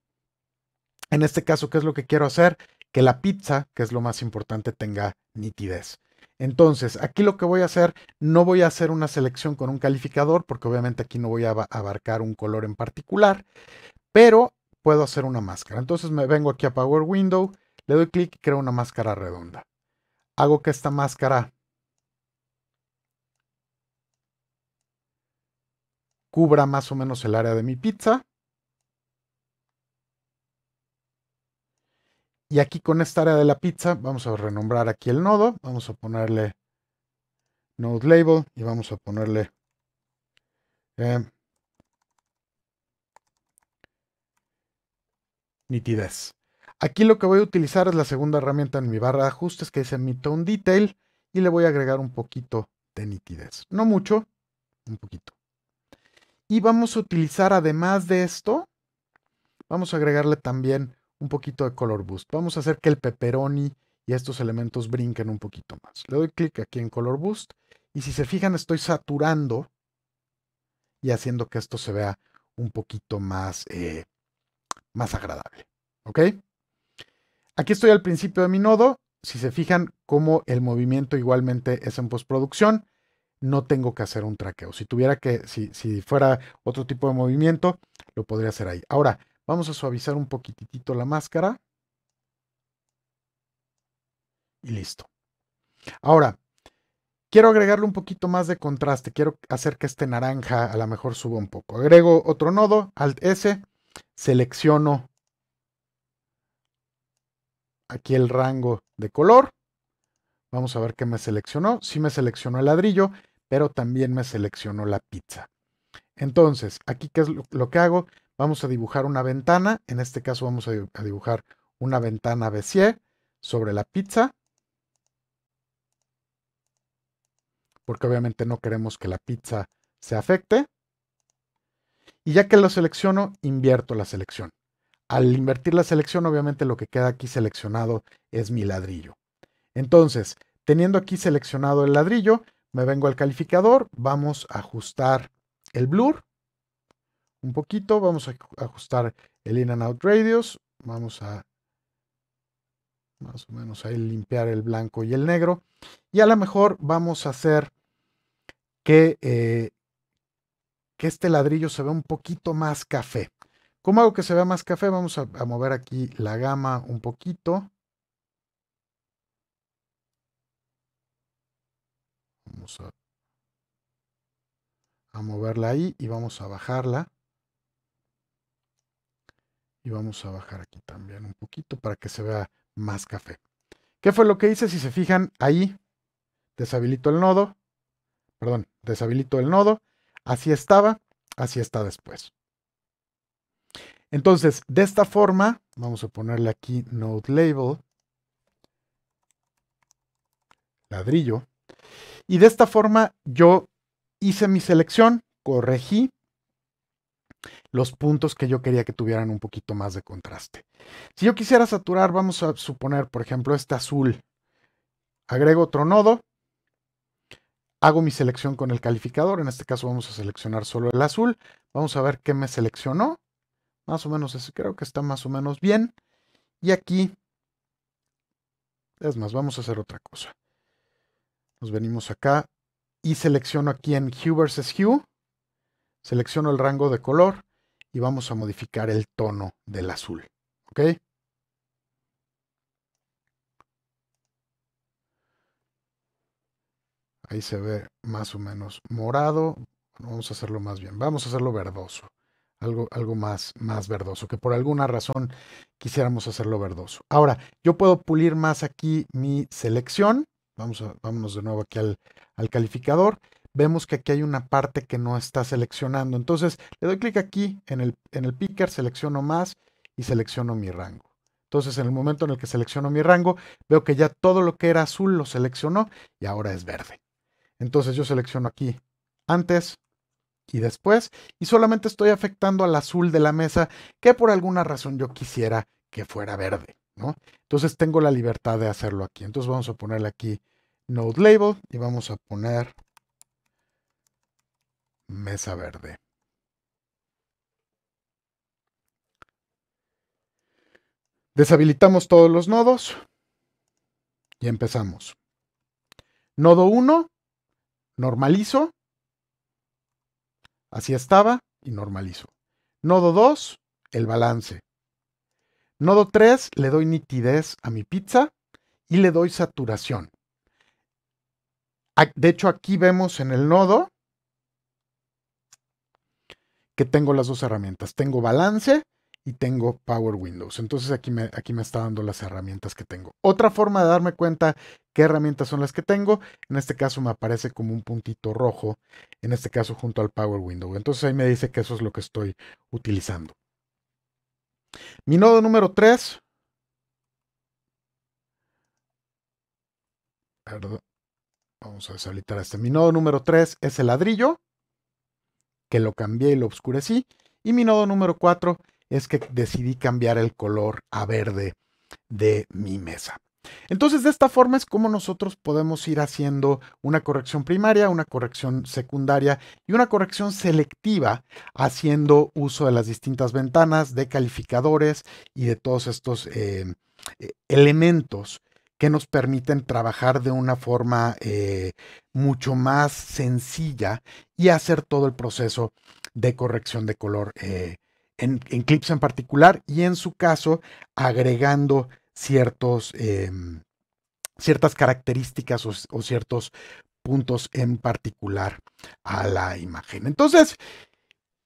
Speaker 1: en este caso, ¿qué es lo que quiero hacer? Que la pizza, que es lo más importante, tenga nitidez. Entonces, aquí lo que voy a hacer, no voy a hacer una selección con un calificador, porque obviamente aquí no voy a abarcar un color en particular, pero puedo hacer una máscara. Entonces me vengo aquí a Power Window, le doy clic y creo una máscara redonda. Hago que esta máscara cubra más o menos el área de mi pizza. Y aquí con esta área de la pizza, vamos a renombrar aquí el nodo, vamos a ponerle node label y vamos a ponerle eh, nitidez. Aquí lo que voy a utilizar es la segunda herramienta en mi barra de ajustes que dice mi tone detail y le voy a agregar un poquito de nitidez. No mucho, un poquito. Y vamos a utilizar además de esto, vamos a agregarle también un poquito de color boost. Vamos a hacer que el pepperoni y estos elementos brinquen un poquito más. Le doy clic aquí en color boost y si se fijan estoy saturando y haciendo que esto se vea un poquito más, eh, más agradable. ¿Ok? Aquí estoy al principio de mi nodo. Si se fijan cómo el movimiento igualmente es en postproducción, no tengo que hacer un traqueo. Si tuviera que, si, si fuera otro tipo de movimiento, lo podría hacer ahí. Ahora, Vamos a suavizar un poquitito la máscara. Y listo. Ahora, quiero agregarle un poquito más de contraste. Quiero hacer que este naranja a lo mejor suba un poco. Agrego otro nodo, Alt S, selecciono aquí el rango de color. Vamos a ver qué me seleccionó. Sí me seleccionó el ladrillo, pero también me seleccionó la pizza. Entonces, aquí qué es lo que hago? Vamos a dibujar una ventana, en este caso vamos a dibujar una ventana Bézier sobre la pizza, porque obviamente no queremos que la pizza se afecte. Y ya que lo selecciono, invierto la selección. Al invertir la selección, obviamente lo que queda aquí seleccionado es mi ladrillo. Entonces, teniendo aquí seleccionado el ladrillo, me vengo al calificador, vamos a ajustar el blur un poquito. Vamos a ajustar el in and out radius. Vamos a más o menos ahí limpiar el blanco y el negro. Y a lo mejor vamos a hacer que, eh, que este ladrillo se vea un poquito más café. ¿Cómo hago que se vea más café? Vamos a, mover aquí la gama un poquito. Vamos a moverla ahí y vamos a bajarla. Y vamos a bajar aquí también un poquito para que se vea más café. ¿Qué fue lo que hice? Si se fijan, ahí deshabilito el nodo. Perdón, deshabilito el nodo. Así estaba, así está después. Entonces, de esta forma, vamos a ponerle aquí node label, ladrillo, y de esta forma yo hice mi selección, corregí los puntos que yo quería que tuvieran un poquito más de contraste. Si yo quisiera saturar, vamos a suponer, por ejemplo, este azul. Agrego otro nodo, hago mi selección con el calificador, en este caso vamos a seleccionar solo el azul, vamos a ver qué me seleccionó, más o menos creo que está más o menos bien, y aquí, es más, vamos a hacer otra cosa. Nos venimos acá y selecciono aquí en Hue versus Hue, selecciono el rango de color, y vamos a modificar el tono del azul. ¿Ok? Ahí se ve más o menos morado. Vamos a hacerlo más bien. Vamos a hacerlo verdoso. Algo, algo más, más verdoso. Que por alguna razón quisiéramos hacerlo verdoso. Ahora, yo puedo pulir más aquí mi selección. Vamos vámonos de nuevo aquí al, al calificador vemos que aquí hay una parte que no está seleccionando. Entonces le doy clic aquí en el, en el picker, selecciono más y selecciono mi rango. Entonces en el momento en el que selecciono mi rango, veo que ya todo lo que era azul lo seleccionó y ahora es verde. Entonces yo selecciono aquí antes y después y solamente estoy afectando al azul de la mesa que por alguna razón yo quisiera que fuera verde. ¿no? Entonces tengo la libertad de hacerlo aquí. Entonces vamos a ponerle aquí Node Label y vamos a poner Mesa Verde. Deshabilitamos todos los nodos y empezamos. Nodo 1, normalizo. Así estaba y normalizo. Nodo 2, el balance. Nodo 3, le doy nitidez a mi pizza y le doy saturación. De hecho, aquí vemos en el nodo que tengo las dos herramientas. Tengo balance y tengo Power Windows. Entonces aquí me, aquí me está dando las herramientas que tengo. Otra forma de darme cuenta qué herramientas son las que tengo, en este caso me aparece como un puntito rojo, en este caso junto al Power Window. Entonces ahí me dice que eso es lo que estoy utilizando. Mi nodo número 3. Perdón. Vamos a deshabilitar este. Mi nodo número 3 es el ladrillo que lo cambié y lo oscurecí. Y mi nodo número 4 es que decidí cambiar el color a verde de mi mesa. Entonces, de esta forma es como nosotros podemos ir haciendo una corrección primaria, una corrección secundaria y una corrección selectiva haciendo uso de las distintas ventanas, de calificadores y de todos estos eh, eh, elementos que nos permiten trabajar de una forma eh, mucho más sencilla y hacer todo el proceso de corrección de color eh, en, clips en particular y en su caso agregando em, ciertas características o, o ciertos puntos en particular a la imagen. Entonces,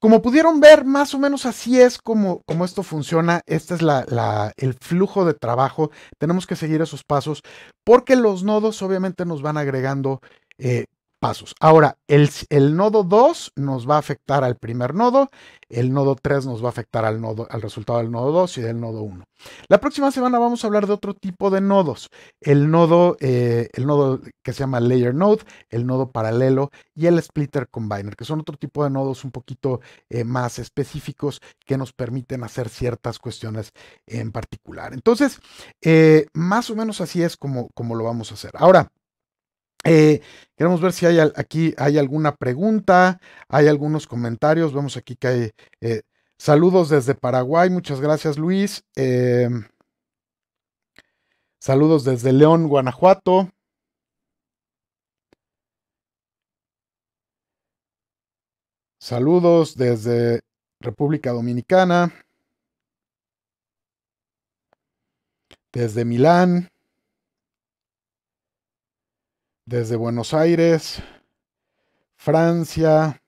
Speaker 1: como pudieron ver, más o menos así es como, como esto funciona. Este es la, la, el flujo de trabajo. Tenemos que seguir esos pasos porque los nodos obviamente nos van agregando eh, pasos. Ahora, el, nodo 2 nos va a afectar al primer nodo, el nodo 3 nos va a afectar al, nodo, al resultado del nodo 2 y del nodo 1. La próxima semana vamos a hablar de otro tipo de nodos, el nodo, eh, el nodo que se llama Layer Node, el nodo paralelo y el Splitter Combiner, que son otro tipo de nodos un poquito eh, más específicos que nos permiten hacer ciertas cuestiones en particular. Entonces, eh, más o menos así es como, como lo vamos a hacer. Ahora, eh, queremos ver si hay aquí hay alguna pregunta, hay algunos comentarios. Vemos aquí que hay eh, saludos desde Paraguay. Muchas gracias, Luis. Em, saludos desde León, Guanajuato. Saludos desde República Dominicana. Desde Milán desde Buenos Aires, Francia,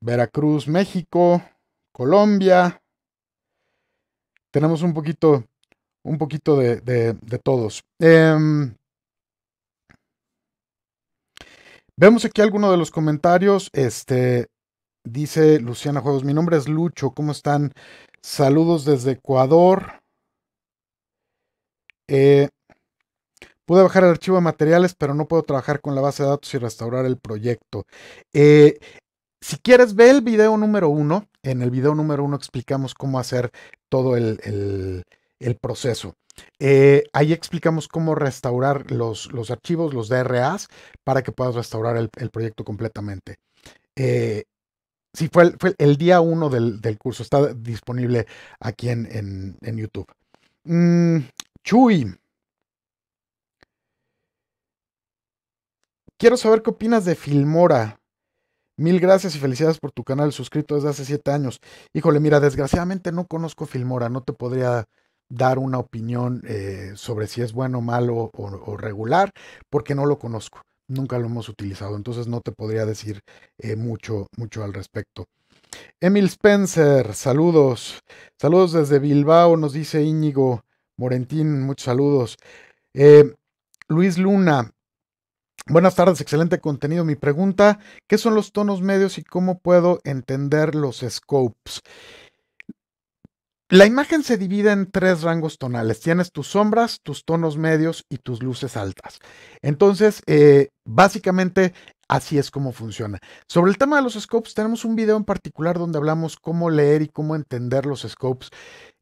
Speaker 1: Veracruz, México, Colombia. Tenemos un poquito, un poquito de, todos. Em, vemos aquí algunos de los comentarios. Este dice Luciana Juegos. Mi nombre es Lucho. ¿Cómo están? Saludos desde Ecuador. Eh, Pude bajar el archivo de materiales, pero no puedo trabajar con la base de datos y restaurar el proyecto. Eh, si quieres, ve el video número uno. En el video número uno explicamos cómo hacer todo el, proceso. Eh, ahí explicamos cómo restaurar los, los, archivos, los DRAs, para que puedas restaurar el, proyecto completamente. Eh, sí, fue el, día uno del, curso. Está disponible aquí en, YouTube. Mm, Chuy. Quiero saber qué opinas de Filmora. Mil gracias y felicidades por tu canal suscrito desde hace siete años. Híjole, mira, desgraciadamente no conozco Filmora, no te podría dar una opinión eh, sobre si es bueno, malo o, regular, porque no lo conozco, nunca lo hemos utilizado, entonces no te podría decir eh, mucho, mucho al respecto. Emil Spencer, saludos, saludos desde Bilbao, nos dice Íñigo Morentín, muchos saludos. Eh, Luis Luna, Buenas tardes, excelente contenido. Mi pregunta, ¿qué son los tonos medios y cómo puedo entender los scopes? La imagen se divide en tres rangos tonales. Tienes tus sombras, tus tonos medios y tus luces altas. Entonces, eh, básicamente así es como funciona. Sobre el tema de los scopes, tenemos un video en particular donde hablamos cómo leer y cómo entender los scopes.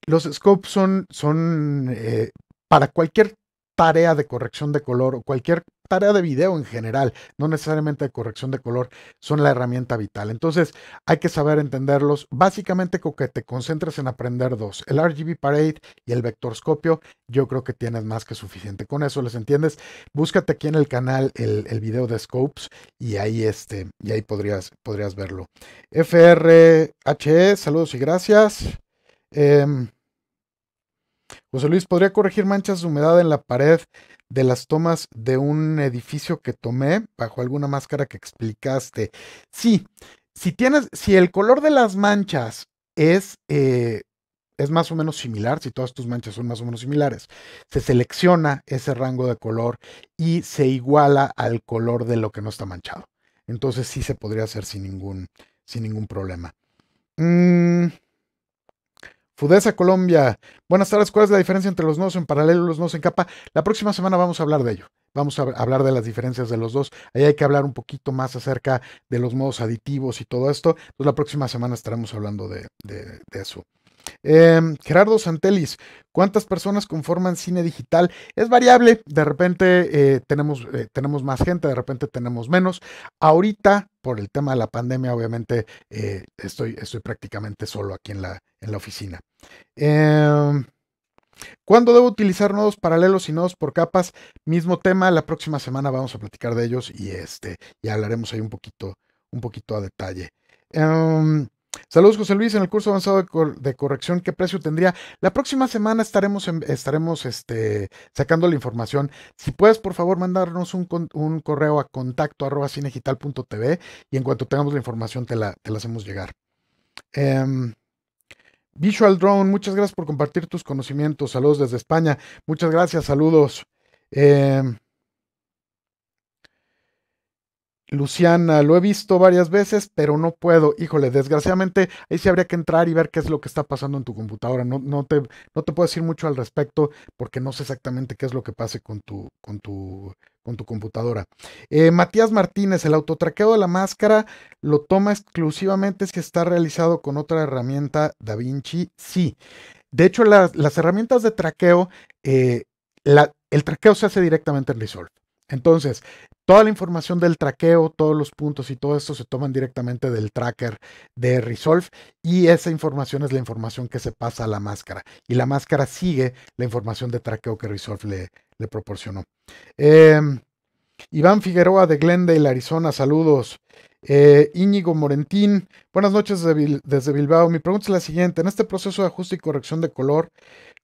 Speaker 1: Los scopes son, eh, para cualquier tarea de corrección de color o cualquier tarea de video en general, no necesariamente de corrección de color, son la herramienta vital. Entonces hay que saber entenderlos. Básicamente con que te concentres en aprender dos, el RGB Parade y el vectorscopio, yo creo que tienes más que suficiente. Con eso les entiendes. Búscate aquí en el canal el, video de Scopes y ahí, este, y ahí podrías, podrías verlo. FRHE, saludos y gracias. Em, José Luis, ¿podría corregir manchas de humedad en la pared de las tomas de un edificio que tomé bajo alguna máscara que explicaste. Sí, si tienes, si el color de las manchas es, eh, es más o menos similar, si todas tus manchas son más o menos similares, se selecciona ese rango de color y se iguala al color de lo que no está manchado. Entonces sí se podría hacer sin ningún, sin ningún problema. mmm Fudesa Colombia. Buenas tardes. ¿Cuál es la diferencia entre los nodos en paralelo y los nodos en capa? La próxima semana vamos a hablar de ello. Vamos a hablar de las diferencias de los dos. Ahí hay que hablar un poquito más acerca de los modos aditivos y todo esto. Entonces, la próxima semana estaremos hablando de, de eso. Em, Gerardo Santelis, ¿cuántas personas conforman cine digital? Es variable, de repente eh, tenemos, eh, tenemos más gente, de repente tenemos menos. Ahorita, por el tema de la pandemia, obviamente eh, estoy, estoy prácticamente solo aquí en la, en la oficina. Em, ¿Cuándo debo utilizar nodos paralelos y nodos por capas? Mismo tema, la próxima semana vamos a platicar de ellos y este, hablaremos ahí un poquito, un poquito a detalle. Em, Saludos, José Luis. En el curso avanzado de, corrección, ¿qué precio tendría? La próxima semana estaremos, estaremos este, sacando la información. Si puedes, por favor, mandarnos un, correo a contacto arroba y en cuanto tengamos la información te la, hacemos llegar. Em, Visual Drone, muchas gracias por compartir tus conocimientos. Saludos desde España. Muchas gracias, saludos. Em, Luciana, lo he visto varias veces, pero no puedo. Híjole, desgraciadamente ahí sí habría que entrar y ver qué es lo que está pasando en tu computadora. No, no, te, no te puedo decir mucho al respecto porque no sé exactamente qué es lo que pase con tu, con tu, con tu computadora. Eh, Matías Martínez, el autotraqueo de la máscara lo toma exclusivamente si está realizado con otra herramienta DaVinci. Sí. De hecho, las herramientas de traqueo, eh, el traqueo se hace directamente en Resolve. Entonces, Toda la información del traqueo, todos los puntos y todo esto se toman directamente del tracker de Resolve y esa información es la información que se pasa a la máscara y la máscara sigue la información de traqueo que Resolve le, proporcionó. Em, Iván Figueroa de Glendale, Arizona, saludos. Eh, Íñigo Morentín, buenas noches desde Bilbao. Mi pregunta es la siguiente. En este proceso de ajuste y corrección de color,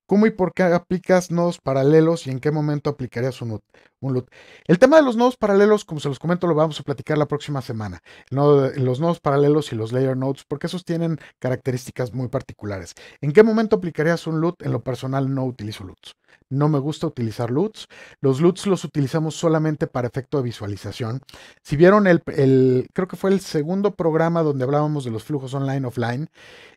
Speaker 1: ¿Cómo y por qué aplicas nodos paralelos y en qué momento aplicarías un, LUT? El tema de los nodos paralelos, como se los comento, lo vamos a platicar la próxima semana. los nodos paralelos y los layer nodes, porque esos tienen características muy particulares. ¿En qué momento aplicarías un LUT? En lo personal no utilizo LUTs. No me gusta utilizar LUTs. Los LUTs los utilizamos solamente para efecto de visualización. Si vieron el, creo que fue el segundo programa donde hablábamos de los flujos online offline,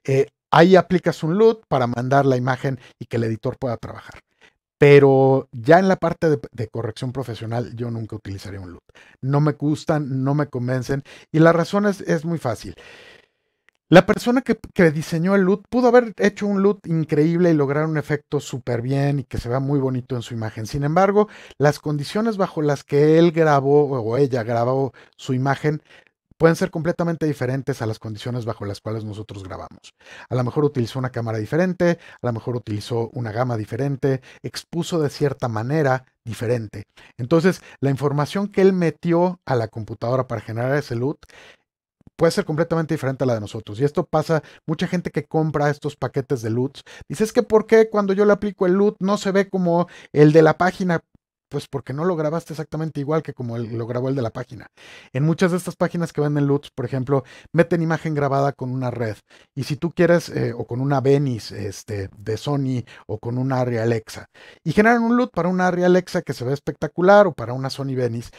Speaker 1: eh, Ahí aplicas un LUT para mandar la imagen y que el editor pueda trabajar. Pero ya en la parte de, corrección profesional yo nunca utilizaría un LUT. No me gustan, no me convencen y la razón es, muy fácil. La persona que, que, diseñó el loot pudo haber hecho un loot increíble y lograr un efecto súper bien y que se vea muy bonito en su imagen. Sin embargo, las condiciones bajo las que él grabó o ella grabó su imagen pueden ser completamente diferentes a las condiciones bajo las cuales nosotros grabamos. A lo mejor utilizó una cámara diferente, a lo mejor utilizó una gama diferente, expuso de cierta manera diferente. Entonces, la información que él metió a la computadora para generar ese loot puede ser completamente diferente a la de nosotros. Y esto pasa, mucha gente que compra estos paquetes de LUTs, dice, es que ¿por qué cuando yo le aplico el LUT no se ve como el de la página pues porque no lo grabaste exactamente igual que como lo grabó el de la página. En muchas de estas páginas que venden LUTs, por ejemplo, meten imagen grabada con una red. Y si tú quieres, eh, o con una Venice este, de Sony, o con una Arri Alexa. Y generan un LUT para una Arri Alexa que se ve espectacular, o para una Sony Venice.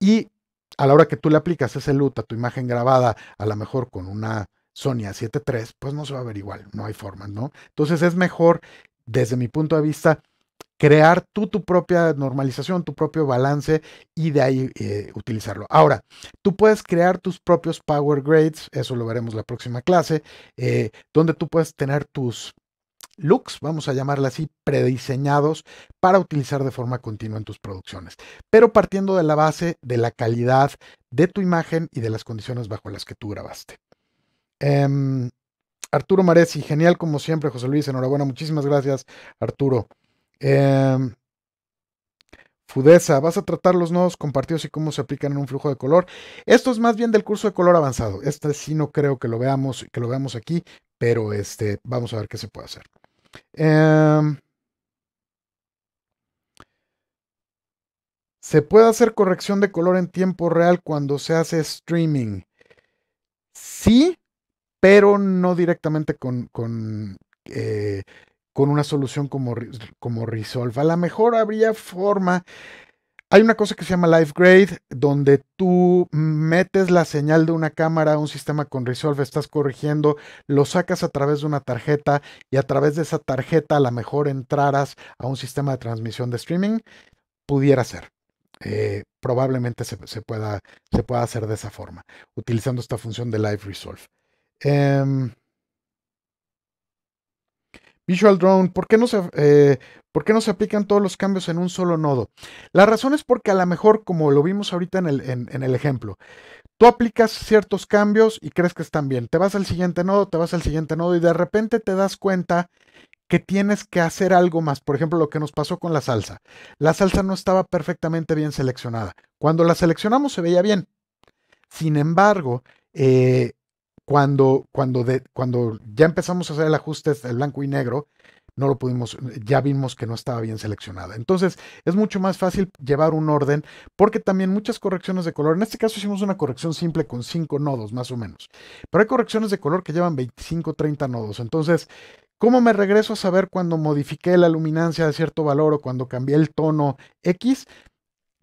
Speaker 1: Y a la hora que tú le aplicas ese LUT a tu imagen grabada, a lo mejor con una... Sony A7 III, pues no se va a ver igual, no hay forma, ¿no? Entonces es mejor, desde mi punto de vista, crear tú tu propia normalización, tu propio balance y de ahí eh, utilizarlo. Ahora, tú puedes crear tus propios Power Grades, eso lo veremos la próxima clase, eh, donde tú puedes tener tus looks, vamos a llamarla así, prediseñados para utilizar de forma continua en tus producciones, pero partiendo de la base de la calidad de tu imagen y de las condiciones bajo las que tú grabaste. Em, arturo Arturo y genial como siempre, José Luis, enhorabuena, muchísimas gracias, Arturo. Em, Fudeza, vas a tratar los nodos compartidos y cómo se aplican en un flujo de color. Esto es más bien del curso de color avanzado. Este sí no creo que lo veamos, que lo aquí, pero este, vamos a ver qué se puede hacer. Em, se puede hacer corrección de color en tiempo real cuando se hace streaming. Sí, pero no directamente con, con eh, con una solución como, como Resolve. A lo mejor habría forma. Hay una cosa que se llama Live Grade. donde tú metes la señal de una cámara a un sistema con Resolve, estás corrigiendo, lo sacas a través de una tarjeta y a través de esa tarjeta a lo mejor entraras a un sistema de transmisión de streaming. Pudiera ser. Eh, probablemente se, pueda, se, pueda, hacer de esa forma, utilizando esta función de Live Resolve. Em, Visual Drone, ¿por qué no se, eh, no se aplican todos los cambios en un solo nodo? La razón es porque a lo mejor, como lo vimos ahorita en el, el ejemplo, tú aplicas ciertos cambios y crees que están bien. Te vas al siguiente nodo, te vas al siguiente nodo y de repente te das cuenta que tienes que hacer algo más. Por ejemplo, lo que nos pasó con la salsa. La salsa no estaba perfectamente bien seleccionada. Cuando la seleccionamos se veía bien. Sin embargo, eh, cuando, cuando, cuando ya empezamos a hacer el ajuste del blanco y negro, no lo pudimos, ya vimos que no estaba bien seleccionada. Entonces es mucho más fácil llevar un orden porque también muchas correcciones de color, en este caso hicimos una corrección simple con cinco nodos más o menos, pero hay correcciones de color que llevan 25, 30 nodos. Entonces, ¿cómo me regreso a saber cuando modifiqué la luminancia de cierto valor o cuando cambié el tono X?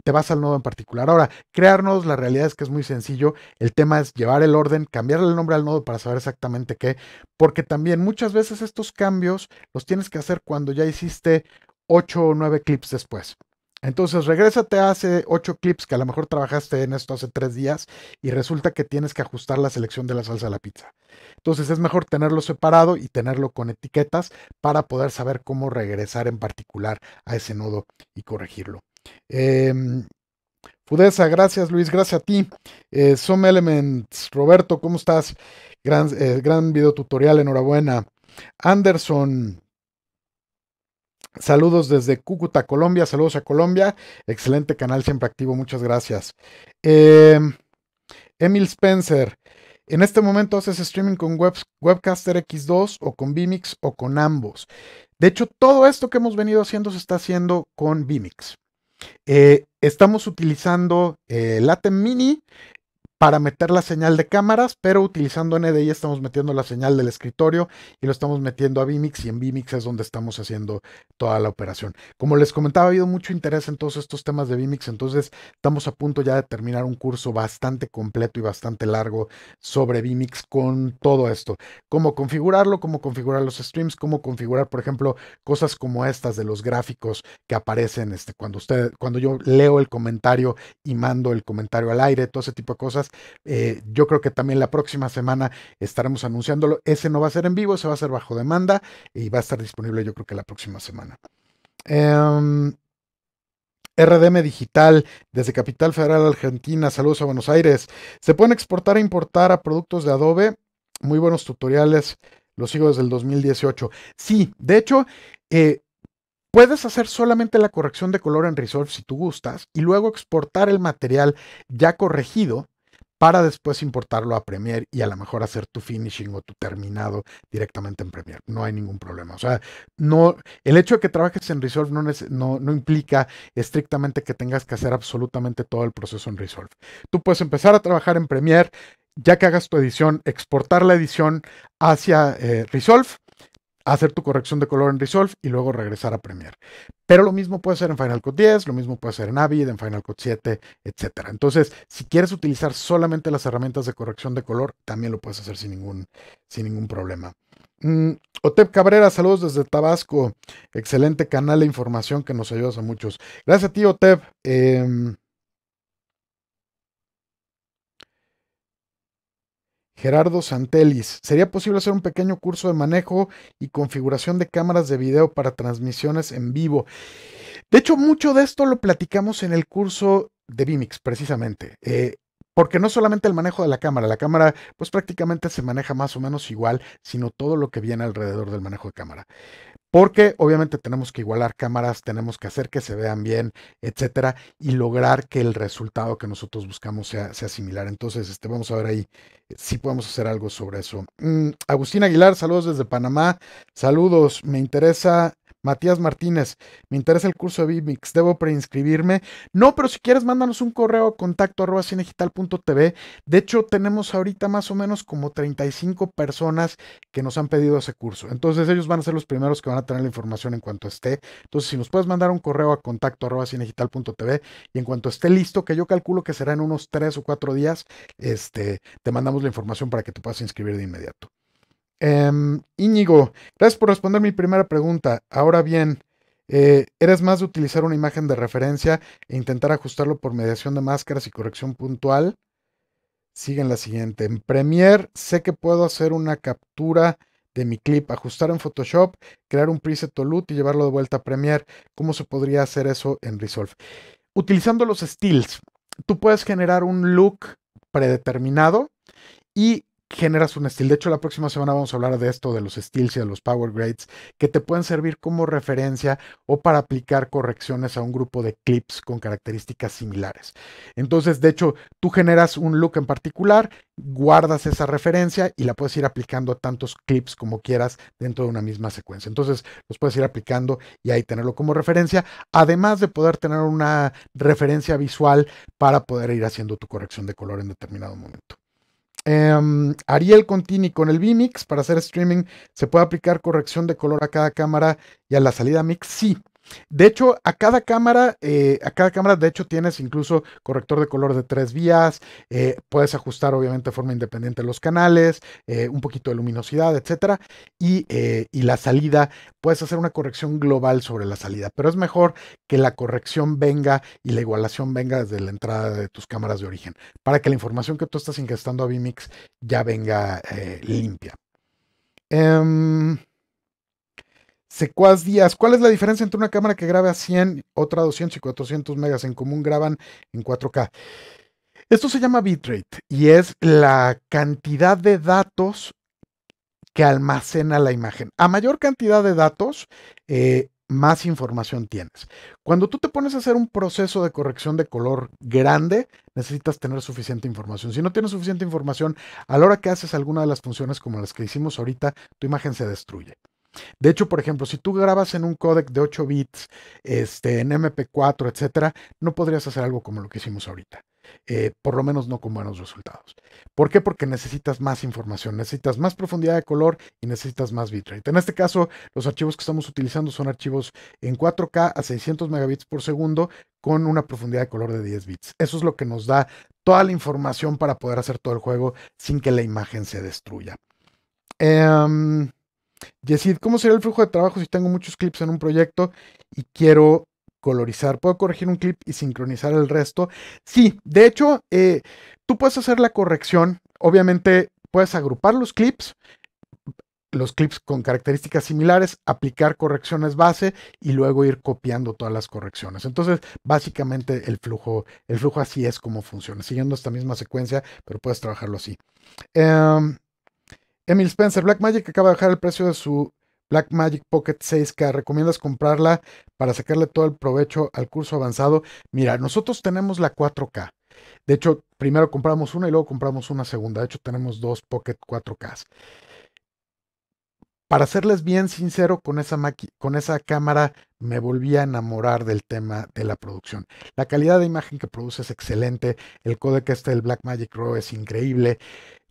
Speaker 1: te vas al nodo en particular. Ahora, crear nodos, la realidad es que es muy sencillo. El tema es llevar el orden, cambiarle el nombre al nodo para saber exactamente qué, porque también muchas veces estos cambios los tienes que hacer cuando ya hiciste ocho o nueve clips después. Entonces, regresate a hace ocho clips que a lo mejor trabajaste en esto hace tres días y resulta que tienes que ajustar la selección de la salsa a la pizza. Entonces, es mejor tenerlo separado y tenerlo con etiquetas para poder saber cómo regresar en particular a ese nodo y corregirlo. Eh, gracias Luis, gracias a ti. Eh, Some Elements, Roberto, ¿cómo estás? Gran, eh, gran video tutorial, enhorabuena. Anderson, saludos desde Cúcuta, Colombia, saludos a Colombia. Excelente canal, siempre activo, muchas gracias. Em, Emil Spencer, en este momento haces streaming con Webcaster X2 o con Vimix o con ambos. De hecho, todo esto que hemos venido haciendo se está haciendo con Vimix. Eh, estamos utilizando eh, el Mini, para meter la señal de cámaras, pero utilizando NDI estamos metiendo la señal del escritorio y lo estamos metiendo a vMix y en vMix es donde estamos haciendo toda la operación. Como les comentaba, ha habido mucho interés en todos estos temas de vMix, entonces estamos a punto ya de terminar un curso bastante completo y bastante largo sobre vMix con todo esto. Cómo configurarlo, cómo configurar los streams, cómo configurar, por ejemplo, cosas como estas de los gráficos que aparecen este, cuando, usted, cuando yo leo el comentario y mando el comentario al aire, todo ese tipo de cosas eh, yo creo que también la próxima semana estaremos anunciándolo. Ese no va a ser en vivo, se va a ser bajo demanda y va a estar disponible yo creo que la próxima semana. RDM em, Digital, desde Capital Federal Argentina, saludos a Buenos Aires. Se pueden exportar e importar a productos de Adobe. Muy buenos tutoriales, los sigo desde el 2018. Sí, de hecho, eh, puedes hacer solamente la corrección de color en Resolve si tú gustas y luego exportar el material ya corregido para después importarlo a Premiere y a lo mejor hacer tu finishing o tu terminado directamente en Premiere. No hay ningún problema. O sea, no, el hecho de que trabajes en Resolve no, no, implica estrictamente que tengas que hacer absolutamente todo el proceso en Resolve. Tú puedes empezar a trabajar en Premiere, ya que hagas tu edición, exportar la edición hacia eh, Resolve hacer tu corrección de color en Resolve y luego regresar a Premiere. Pero lo mismo puede ser en Final Cut 10, lo mismo puede ser en Avid, en Final Cut 7, etc. Entonces, si quieres utilizar solamente las herramientas de corrección de color, también lo puedes hacer sin ningún, sin ningún problema. Mm, Otep Cabrera, saludos desde Tabasco. Excelente canal de información que nos ayudas a muchos. Gracias a ti, Otep. Em, Gerardo Santelis, ¿sería posible hacer un pequeño curso de manejo y configuración de cámaras de video para transmisiones en vivo? De hecho, mucho de esto lo platicamos en el curso de Vimix, precisamente. Eh, porque no solamente el manejo de la cámara, la cámara pues prácticamente se maneja más o menos igual, sino todo lo que viene alrededor del manejo de cámara porque obviamente tenemos que igualar cámaras, tenemos que hacer que se vean bien, etcétera, y lograr que el resultado que nosotros buscamos sea, similar. Entonces, este, vamos a ver ahí eh, si podemos hacer algo sobre eso. Mm, Agustín Aguilar, saludos desde Panamá. Saludos, me interesa Matías Martínez, me interesa el curso de BIMIX, ¿debo preinscribirme? No, pero si quieres, mándanos un correo a contacto arroba De hecho, tenemos ahorita más o menos como 35 personas que nos han pedido ese curso. Entonces, ellos van a ser los primeros que van a tener la información en cuanto esté. Entonces, si nos puedes mandar un correo a contacto arroba cinegital.tv y en cuanto esté listo, que yo calculo que será en unos 3 o 4 días, este, te mandamos la información para que te puedas inscribir de inmediato. Em, Íñigo, gracias por responder mi primera pregunta. Ahora bien, eh, ¿eres más de utilizar una imagen de referencia e intentar ajustarlo por mediación de máscaras y corrección puntual? en la siguiente. En Premiere sé que puedo hacer una captura de mi clip, ajustar en Photoshop, crear un preset o loot y llevarlo de vuelta a Premiere. ¿Cómo se podría hacer eso en Resolve? Utilizando los styles, tú puedes generar un look predeterminado y generas un estilo, De hecho, la próxima semana vamos a hablar de esto, de los styles y de los power grades, que te pueden servir como referencia o para aplicar correcciones a un grupo de clips con características similares. Entonces, de hecho, tú generas un look en particular, guardas esa referencia y la puedes ir aplicando a tantos clips como quieras dentro de una misma secuencia. Entonces, los puedes ir aplicando y ahí tenerlo como referencia, además de poder tener una referencia visual para poder ir haciendo tu corrección de color en determinado momento. Em, Ariel Contini con el VMix para hacer streaming. ¿Se puede aplicar corrección de color a cada cámara y a la salida mix? Sí. De hecho, a cada cámara, eh, a cada cámara, de hecho, tienes incluso corrector de color de tres vías, eh, puedes ajustar obviamente de forma independiente los canales, eh, un poquito de luminosidad, etcétera, y, la salida, puedes hacer una corrección global sobre la salida, pero es mejor que la corrección venga y la igualación venga desde la entrada de tus cámaras de origen, para que la información que tú estás ingestando a VMIX ya venga limpia. Em, Secuaz días? ¿cuál es la diferencia entre una cámara que grabe a 100, otra 200 y 400 megas? En común graban en 4K. Esto se llama bitrate y es la cantidad de datos que almacena la imagen. A mayor cantidad de datos, eh, más información tienes. Cuando tú te pones a hacer un proceso de corrección de color grande, necesitas tener suficiente información. Si no tienes suficiente información, a la hora que haces alguna de las funciones como las que hicimos ahorita, tu imagen se destruye. De hecho, por ejemplo, si tú grabas en un codec de 8 bits, este, en MP4, etc., no podrías hacer algo como lo que hicimos ahorita. Eh, por lo menos no con buenos resultados. ¿Por qué? Porque necesitas más información, necesitas más profundidad de color y necesitas más bitrate. En este caso, los archivos que estamos utilizando son archivos en 4K a 600 megabits por segundo con una profundidad de color de 10 bits. Eso es lo que nos da toda la información para poder hacer todo el juego sin que la imagen se destruya. Em, Yesid, ¿cómo sería el flujo de trabajo si tengo muchos clips en un proyecto y quiero colorizar? ¿Puedo corregir un clip y sincronizar el resto? Sí, de hecho, eh, tú puedes hacer la corrección. Obviamente, puedes agrupar los clips, los clips con características similares, aplicar correcciones base y luego ir copiando todas las correcciones. Entonces, básicamente el flujo, el flujo así es como funciona, siguiendo esta misma secuencia, pero puedes trabajarlo así. Em, Emil Spencer, Blackmagic acaba de bajar el precio de su Blackmagic Pocket 6K. ¿Recomiendas comprarla para sacarle todo el provecho al curso avanzado? Mira, nosotros tenemos la 4K. De hecho, primero compramos una y luego compramos una segunda. De hecho, tenemos dos Pocket 4 k Para serles bien sincero, con esa, con esa cámara me volví a enamorar del tema de la producción. La calidad de imagen que produce es excelente, el codec este del Blackmagic Raw es increíble.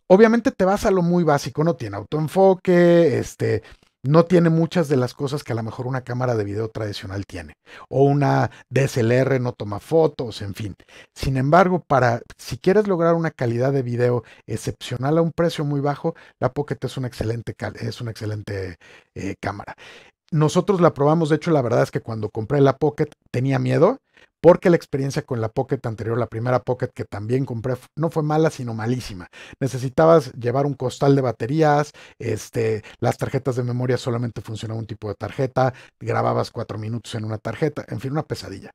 Speaker 1: Obviamente te vas a lo muy básico, no tiene autoenfoque, este, no tiene muchas de las cosas que a lo mejor una cámara de video tradicional tiene, o una DSLR no toma fotos, en fin. Sin embargo, para si quieres lograr una calidad de video excepcional a un precio muy bajo, la Pocket es una excelente, es una excelente eh, cámara. Nosotros la probamos, de hecho la verdad es que cuando compré la Pocket tenía miedo porque la experiencia con la Pocket anterior, la primera Pocket que también compré, no fue mala, sino malísima. Necesitabas llevar un costal de baterías, este, las tarjetas de memoria solamente funcionaban un tipo de tarjeta, grababas cuatro minutos en una tarjeta, en fin, una pesadilla.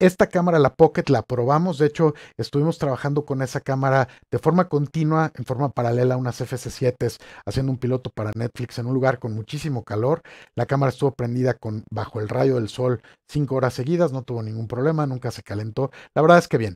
Speaker 1: Esta cámara, la Pocket, la probamos, de hecho, estuvimos trabajando con esa cámara de forma continua, en forma paralela a unas fc 7 haciendo un piloto para Netflix en un lugar con muchísimo calor. La cámara estuvo prendida con, bajo el rayo del sol cinco horas seguidas, no tuvo ningún problema, nunca se calentó. La verdad es que bien.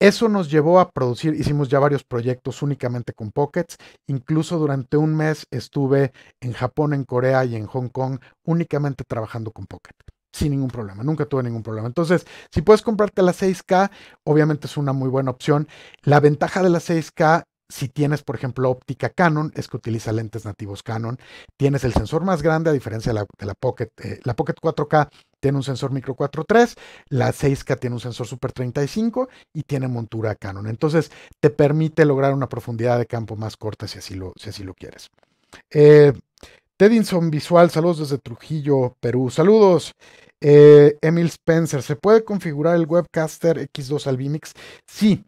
Speaker 1: Eso nos llevó a producir, hicimos ya varios proyectos únicamente con Pockets, incluso durante un mes estuve en Japón, en Corea y en Hong Kong únicamente trabajando con Pocket, sin ningún problema, nunca tuve ningún problema. Entonces, si puedes comprarte la 6K, obviamente es una muy buena opción. La ventaja de la 6K si tienes, por ejemplo, óptica Canon, es que utiliza lentes nativos Canon. Tienes el sensor más grande, a diferencia de la, Pocket. la Pocket 4K eh, tiene un sensor micro 4.3, la 6K tiene un sensor Super 35 y tiene montura Canon. Entonces te permite lograr una profundidad de campo más corta si así lo, si lo quieres. Eh, Tedinson Visual, saludos desde Trujillo, Perú. Saludos. Eh, Emil Spencer, ¿se puede configurar el webcaster X2 Albimix? Sí.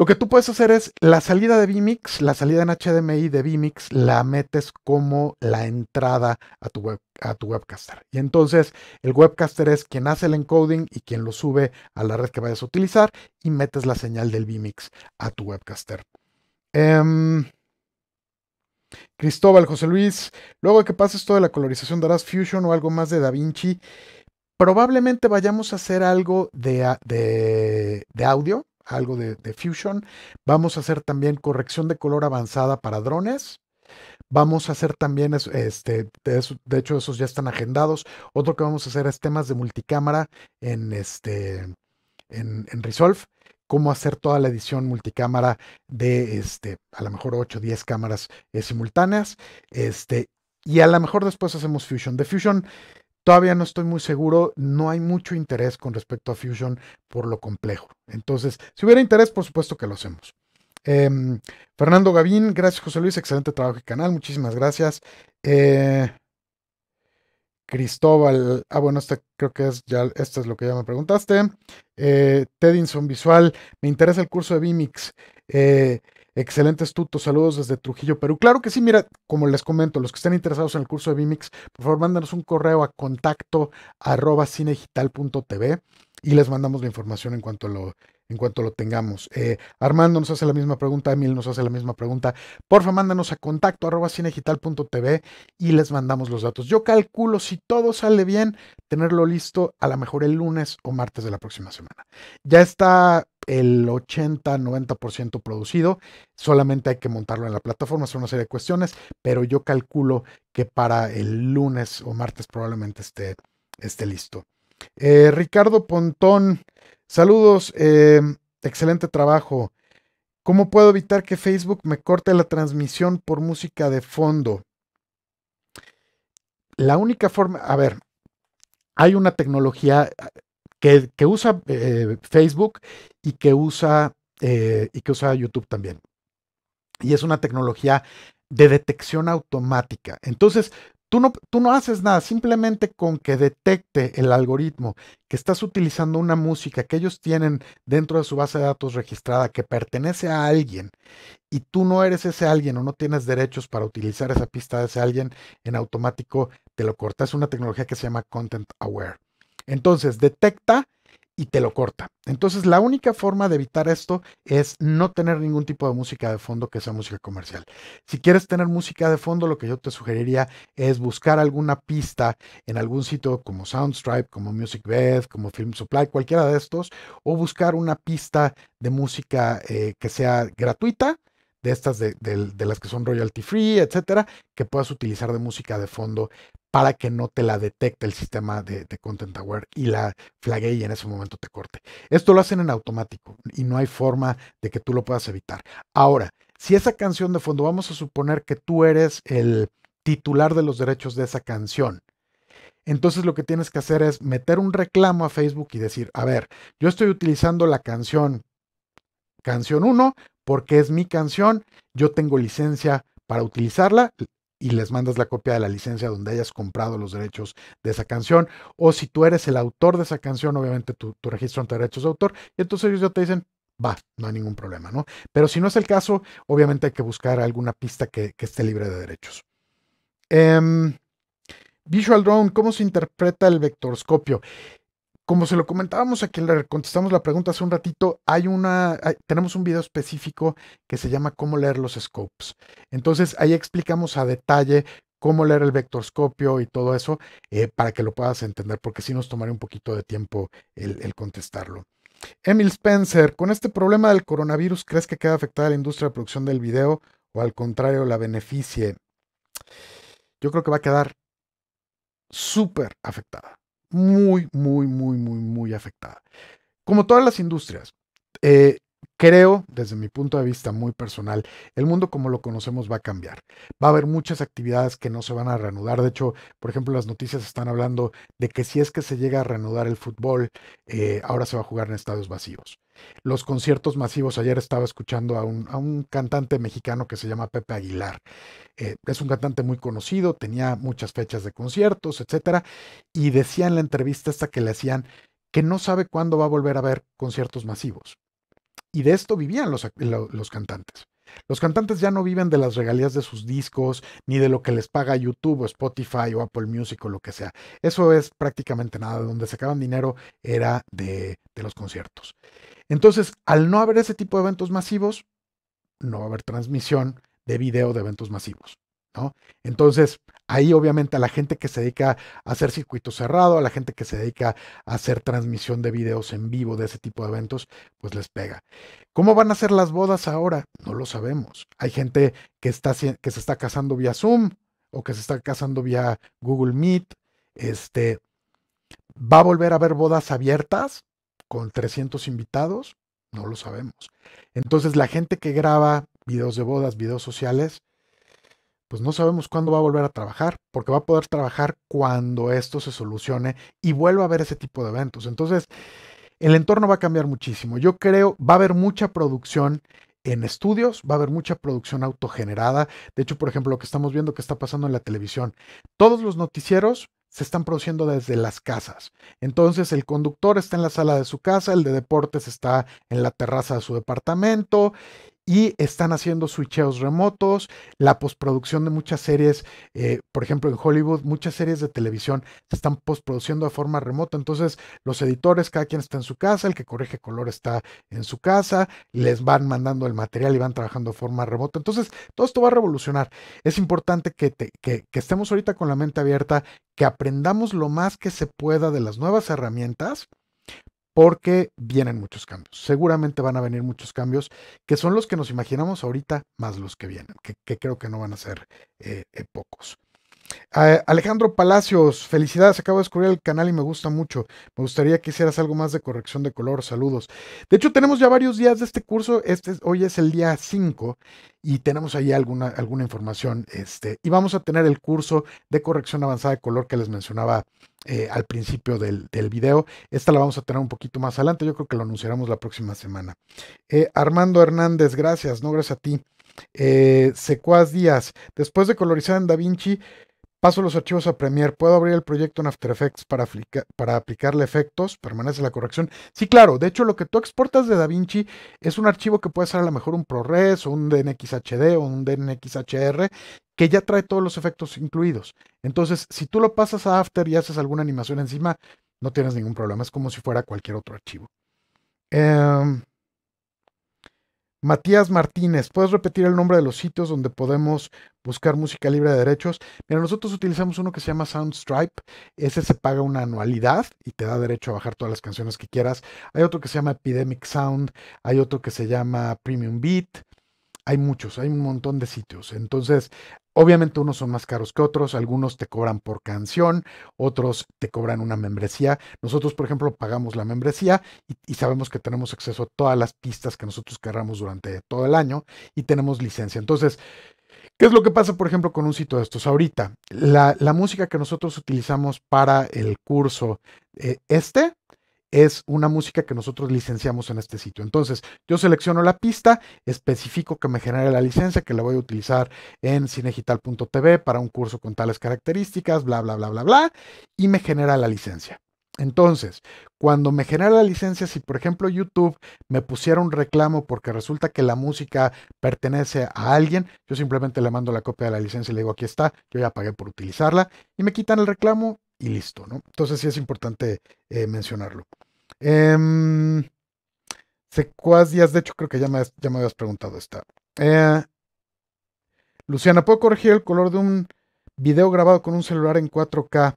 Speaker 1: Lo que tú puedes hacer es la salida de vMix, la salida en HDMI de vMix, la metes como la entrada a tu, a tu webcaster. Y entonces el webcaster es quien hace el encoding y quien lo sube a la red que vayas a utilizar y metes la señal del vMix a tu webcaster. Em, Cristóbal, José Luis, luego de que pases toda la colorización darás Fusion o algo más de DaVinci, Probablemente vayamos a hacer algo de audio algo de, Fusion. Vamos a hacer también corrección de color avanzada para drones. Vamos a hacer también, este, de, hecho, esos ya están agendados. Otro que vamos a hacer es temas de multicámara en, este, en, Resolve. Cómo hacer toda la edición multicámara de este, a lo mejor 8 10 cámaras eh, simultáneas. Este, y a lo mejor después hacemos Fusion. De Fusion Todavía no estoy muy seguro, no hay mucho interés con respecto a Fusion por lo complejo. Entonces, si hubiera interés, por supuesto que lo hacemos. Em, Fernando Gavín, gracias José Luis, excelente trabajo y canal, muchísimas gracias. Eh, Cristóbal, ah bueno, este creo que es ya, esto es lo que ya me preguntaste. Eh, Tedinson Visual, me interesa el curso de Vimix. Eh, Excelente, astuto. Saludos desde Trujillo, Perú. Claro que sí, mira, como les comento, los que estén interesados en el curso de Vimix, por favor, mándanos un correo a contacto arroba cinegital.tv y les mandamos la información en cuanto lo, en cuanto lo tengamos. Eh, Armando nos hace la misma pregunta, Emil nos hace la misma pregunta. favor, mándanos a contacto arroba y les mandamos los datos. Yo calculo, si todo sale bien, tenerlo listo a lo mejor el lunes o martes de la próxima semana. Ya está el 80-90% producido. Solamente hay que montarlo en la plataforma, son una serie de cuestiones, pero yo calculo que para el lunes o martes probablemente esté, esté listo. Eh, Ricardo Pontón, saludos, em, excelente trabajo. ¿Cómo puedo evitar que Facebook me corte la transmisión por música de fondo? La única forma, a ver, hay una tecnología, que, usa eh, Facebook y que usa, eh, y que usa YouTube también. Y es una tecnología de detección automática. Entonces, tú no, tú no haces nada, simplemente con que detecte el algoritmo que estás utilizando una música que ellos tienen dentro de su base de datos registrada, que pertenece a alguien, y tú no eres ese alguien o no tienes derechos para utilizar esa pista de ese alguien, en automático te lo cortas. Es una tecnología que se llama Content Aware. Entonces detecta y te lo corta. Entonces la única forma de evitar esto es no tener ningún tipo de música de fondo que sea música comercial. Si quieres tener música de fondo, lo que yo te sugeriría es buscar alguna pista en algún sitio como Soundstripe, como MusicBed, como Film Supply, cualquiera de estos, o buscar una pista de música eh, que sea gratuita de estas de, las que son royalty free, etcétera, que puedas utilizar de música de fondo para que no te la detecte el sistema de, Content Aware y la flaguee y en ese momento te corte. Esto lo hacen en automático y no hay forma de que tú lo puedas evitar. Ahora, si esa canción de fondo, vamos a suponer que tú eres el titular de los derechos de esa canción. Entonces lo que tienes que hacer es meter un reclamo a Facebook y decir, a ver, yo estoy utilizando la canción canción 1 porque es mi canción, yo tengo licencia para utilizarla, y les mandas la copia de la licencia donde hayas comprado los derechos de esa canción. O si tú eres el autor de esa canción, obviamente tu, registro ante derechos de autor. Y entonces ellos ya te dicen, va, no hay ningún problema, ¿no? Pero si no es el caso, obviamente hay que buscar alguna pista que, esté libre de derechos. Em, Visual Drone, ¿cómo se interpreta el vectorscopio? Como se lo comentábamos a le contestamos la pregunta hace un ratito, hay una, tenemos un video específico que se llama Cómo leer los scopes. Entonces ahí explicamos a detalle cómo leer el vectorscopio y todo eso eh, para que lo puedas entender, porque sí nos tomaría un poquito de tiempo el, el contestarlo. Emil Spencer, con este problema del coronavirus, ¿crees que queda afectada la industria de producción del video o al contrario la beneficie? Yo creo que va a quedar súper afectada muy, muy, muy, muy, muy afectada. Como todas las industrias, eh, creo, desde mi punto de vista muy personal, el mundo como lo conocemos va a cambiar. Va a haber muchas actividades que no se van a reanudar. De hecho, por ejemplo, las noticias están hablando de que si es que se llega a reanudar el fútbol, eh, ahora se va a jugar en estadios vacíos. Los conciertos masivos, ayer estaba escuchando a un, cantante mexicano que se llama Pepe Aguilar. Eh, es un cantante muy conocido, tenía muchas fechas de conciertos, etcétera, y decía en la entrevista esta que le hacían que no sabe cuándo va a volver a haber conciertos masivos y de esto vivían los, los, cantantes. Los cantantes ya no viven de las regalías de sus discos, ni de lo que les paga YouTube o Spotify o Apple Music o lo que sea. Eso es prácticamente nada. Donde sacaban dinero era de, los conciertos. Entonces, al no haber ese tipo de eventos masivos, no va a haber transmisión de video de eventos masivos. ¿no? Entonces, Ahí obviamente a la gente que se dedica a hacer circuito cerrado, a la gente que se dedica a hacer transmisión de videos en vivo de ese tipo de eventos, pues les pega. ¿Cómo van a ser las bodas ahora? No lo sabemos. Hay gente que, está, que se está casando vía Zoom o que se está casando vía Google Meet. Este, ¿Va a volver a haber bodas abiertas con 300 invitados? No lo sabemos. Entonces la gente que graba videos de bodas, videos sociales, pues no sabemos cuándo va a volver a trabajar, porque va a poder trabajar cuando esto se solucione y vuelva a haber ese tipo de eventos. Entonces, el entorno va a cambiar muchísimo. Yo creo, va a haber mucha producción en estudios, va a haber mucha producción autogenerada. De hecho, por ejemplo, lo que estamos viendo que está pasando en la televisión, todos los noticieros se están produciendo desde las casas. Entonces el conductor está en la sala de su casa, el de deportes está en la terraza de su departamento y están haciendo switcheos remotos, la postproducción de muchas series, eh, por ejemplo en Hollywood, muchas series de televisión se están postproduciendo de forma remota, entonces los editores, cada quien está en su casa, el que corrige color está en su casa, les van mandando el material y van trabajando de forma remota, entonces todo esto va a revolucionar. Es importante que, que, que estemos ahorita con la mente abierta, que aprendamos lo más que se pueda de las nuevas herramientas porque vienen muchos cambios. Seguramente van a venir muchos cambios que son los que nos imaginamos ahorita, más los que vienen, que, creo que no van a ser eh, eh, pocos. Alejandro Palacios, felicidades, acabo de descubrir el canal y me gusta mucho. Me gustaría que hicieras algo más de corrección de color, saludos. De hecho, tenemos ya varios días de este curso, este, hoy es el día 5 y tenemos ahí alguna, alguna información. Este, y vamos a tener el curso de corrección avanzada de color que les mencionaba eh, al principio del, video. Esta la vamos a tener un poquito más adelante, yo creo que lo anunciaremos la próxima semana. Eh, Armando Hernández, gracias, no gracias a ti. Eh, Secuaz Díaz, después de colorizar en Da Vinci, Paso los archivos a Premiere. ¿Puedo abrir el proyecto en After Effects para, aplicarle efectos? ¿Permanece la corrección? Sí, claro. De hecho, lo que tú exportas de DaVinci es un archivo que puede ser a lo mejor un ProRes o un DNxHD o un DNxHR que ya trae todos los efectos incluidos. Entonces, si tú lo pasas a After y haces alguna animación encima, no tienes ningún problema. Es como si fuera cualquier otro archivo. Eh, Matías Martínez, ¿puedes repetir el nombre de los sitios donde podemos buscar música libre de derechos? Mira, nosotros utilizamos uno que se llama Soundstripe. Ese se paga una anualidad y te da derecho a bajar todas las canciones que quieras. Hay otro que se llama Epidemic Sound. Hay otro que se llama Premium Beat hay muchos, hay un montón de sitios. Entonces, Obviamente unos son más caros que otros, algunos te cobran por canción, otros te cobran una membresía. Nosotros, por ejemplo, pagamos la membresía y, sabemos que tenemos acceso a todas las pistas que nosotros querramos durante todo el año y tenemos licencia. Entonces, ¿qué es lo que pasa, por ejemplo, con un sitio de estos? Ahorita, la, música que nosotros utilizamos para el curso eh, este es una música que nosotros licenciamos en este sitio. Entonces, yo selecciono la pista, especifico que me genere la licencia, que la voy a utilizar en cinegital.tv para un curso con tales características, bla, bla, bla, bla, bla, y me genera la licencia. Entonces, cuando me genera la licencia, si por ejemplo YouTube me pusiera un reclamo porque resulta que la música pertenece a alguien, yo simplemente le mando la copia de la licencia y le digo, aquí está, yo ya pagué por utilizarla, y me quitan el reclamo y listo, ¿no? Entonces sí es importante eh, mencionarlo. Eh, secuaz Díaz, de hecho creo que ya me, ya me habías preguntado esta. Eh, Luciana, ¿puedo corregir el color de un video grabado con un celular en 4K?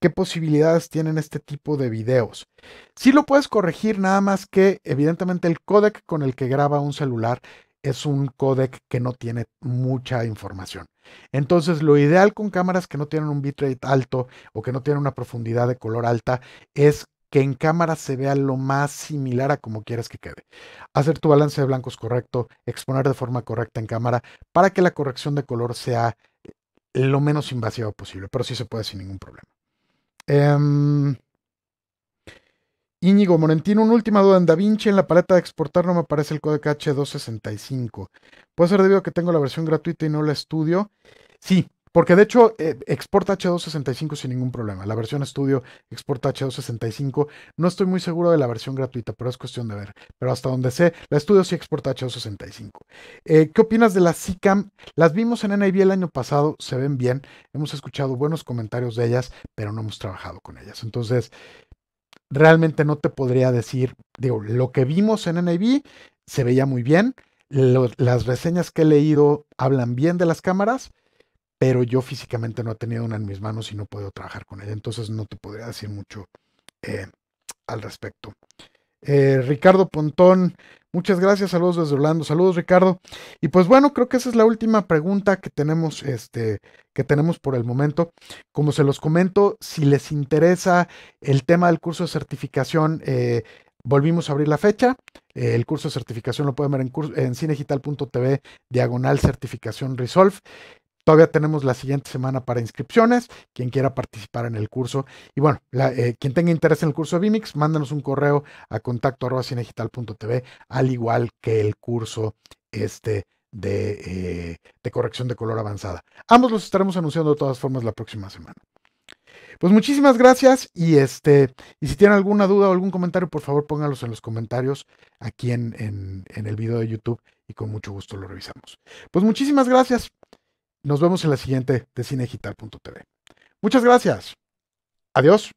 Speaker 1: ¿Qué posibilidades tienen este tipo de videos? Sí lo puedes corregir, nada más que evidentemente el codec con el que graba un celular es un codec que no tiene mucha información. Entonces, lo ideal con cámaras que no tienen un bitrate alto o que no tienen una profundidad de color alta es que en cámara se vea lo más similar a como quieres que quede. Hacer tu balance de blancos correcto, exponer de forma correcta en cámara para que la corrección de color sea eh, lo menos invasiva posible, pero sí se puede sin ningún problema. Em, Íñigo Morentino, una última duda en DaVinci, Vinci, en la paleta de exportar no me aparece el código H265. ¿Puede ser debido a que tengo la versión gratuita y no la estudio? Sí, porque de hecho eh, exporta H265 sin ningún problema. La versión estudio exporta H265. No estoy muy seguro de la versión gratuita, pero es cuestión de ver. Pero hasta donde sé, la estudio sí exporta H265. Eh, ¿Qué opinas de las SICAM? Las vimos en NIV el año pasado, se ven bien. Hemos escuchado buenos comentarios de ellas, pero no hemos trabajado con ellas. Entonces, realmente no te podría decir, digo, lo que vimos en NIV se veía muy bien, las reseñas que he leído hablan bien de las cámaras, pero yo físicamente no he tenido una en mis manos y no puedo trabajar con ella, entonces no te podría decir mucho eh, al respecto. Eh, Ricardo Pontón, muchas gracias, saludos desde Orlando, saludos Ricardo. Y pues bueno, creo que esa es la última pregunta que tenemos, este, que tenemos por el momento. Como se los comento, si les interesa el tema del curso de certificación, eh, volvimos a abrir la fecha. Eh, el curso de certificación lo pueden ver en, en cinegital.tv, diagonal certificación Resolve. Todavía tenemos la siguiente semana para inscripciones, quien quiera participar en el curso. Y bueno, eh, quien tenga interés en el curso de Vimix, mándanos un correo a contacto al igual que el curso este eh, de, corrección de color avanzada. Ambos los estaremos anunciando de todas formas la próxima semana. Pues muchísimas gracias y este y si tienen alguna duda o algún comentario, por favor pónganlos en los comentarios aquí en el video de YouTube y con mucho gusto lo revisamos. Pues muchísimas gracias. Nos vemos en la siguiente de cinegital.tv. Muchas gracias. Adiós.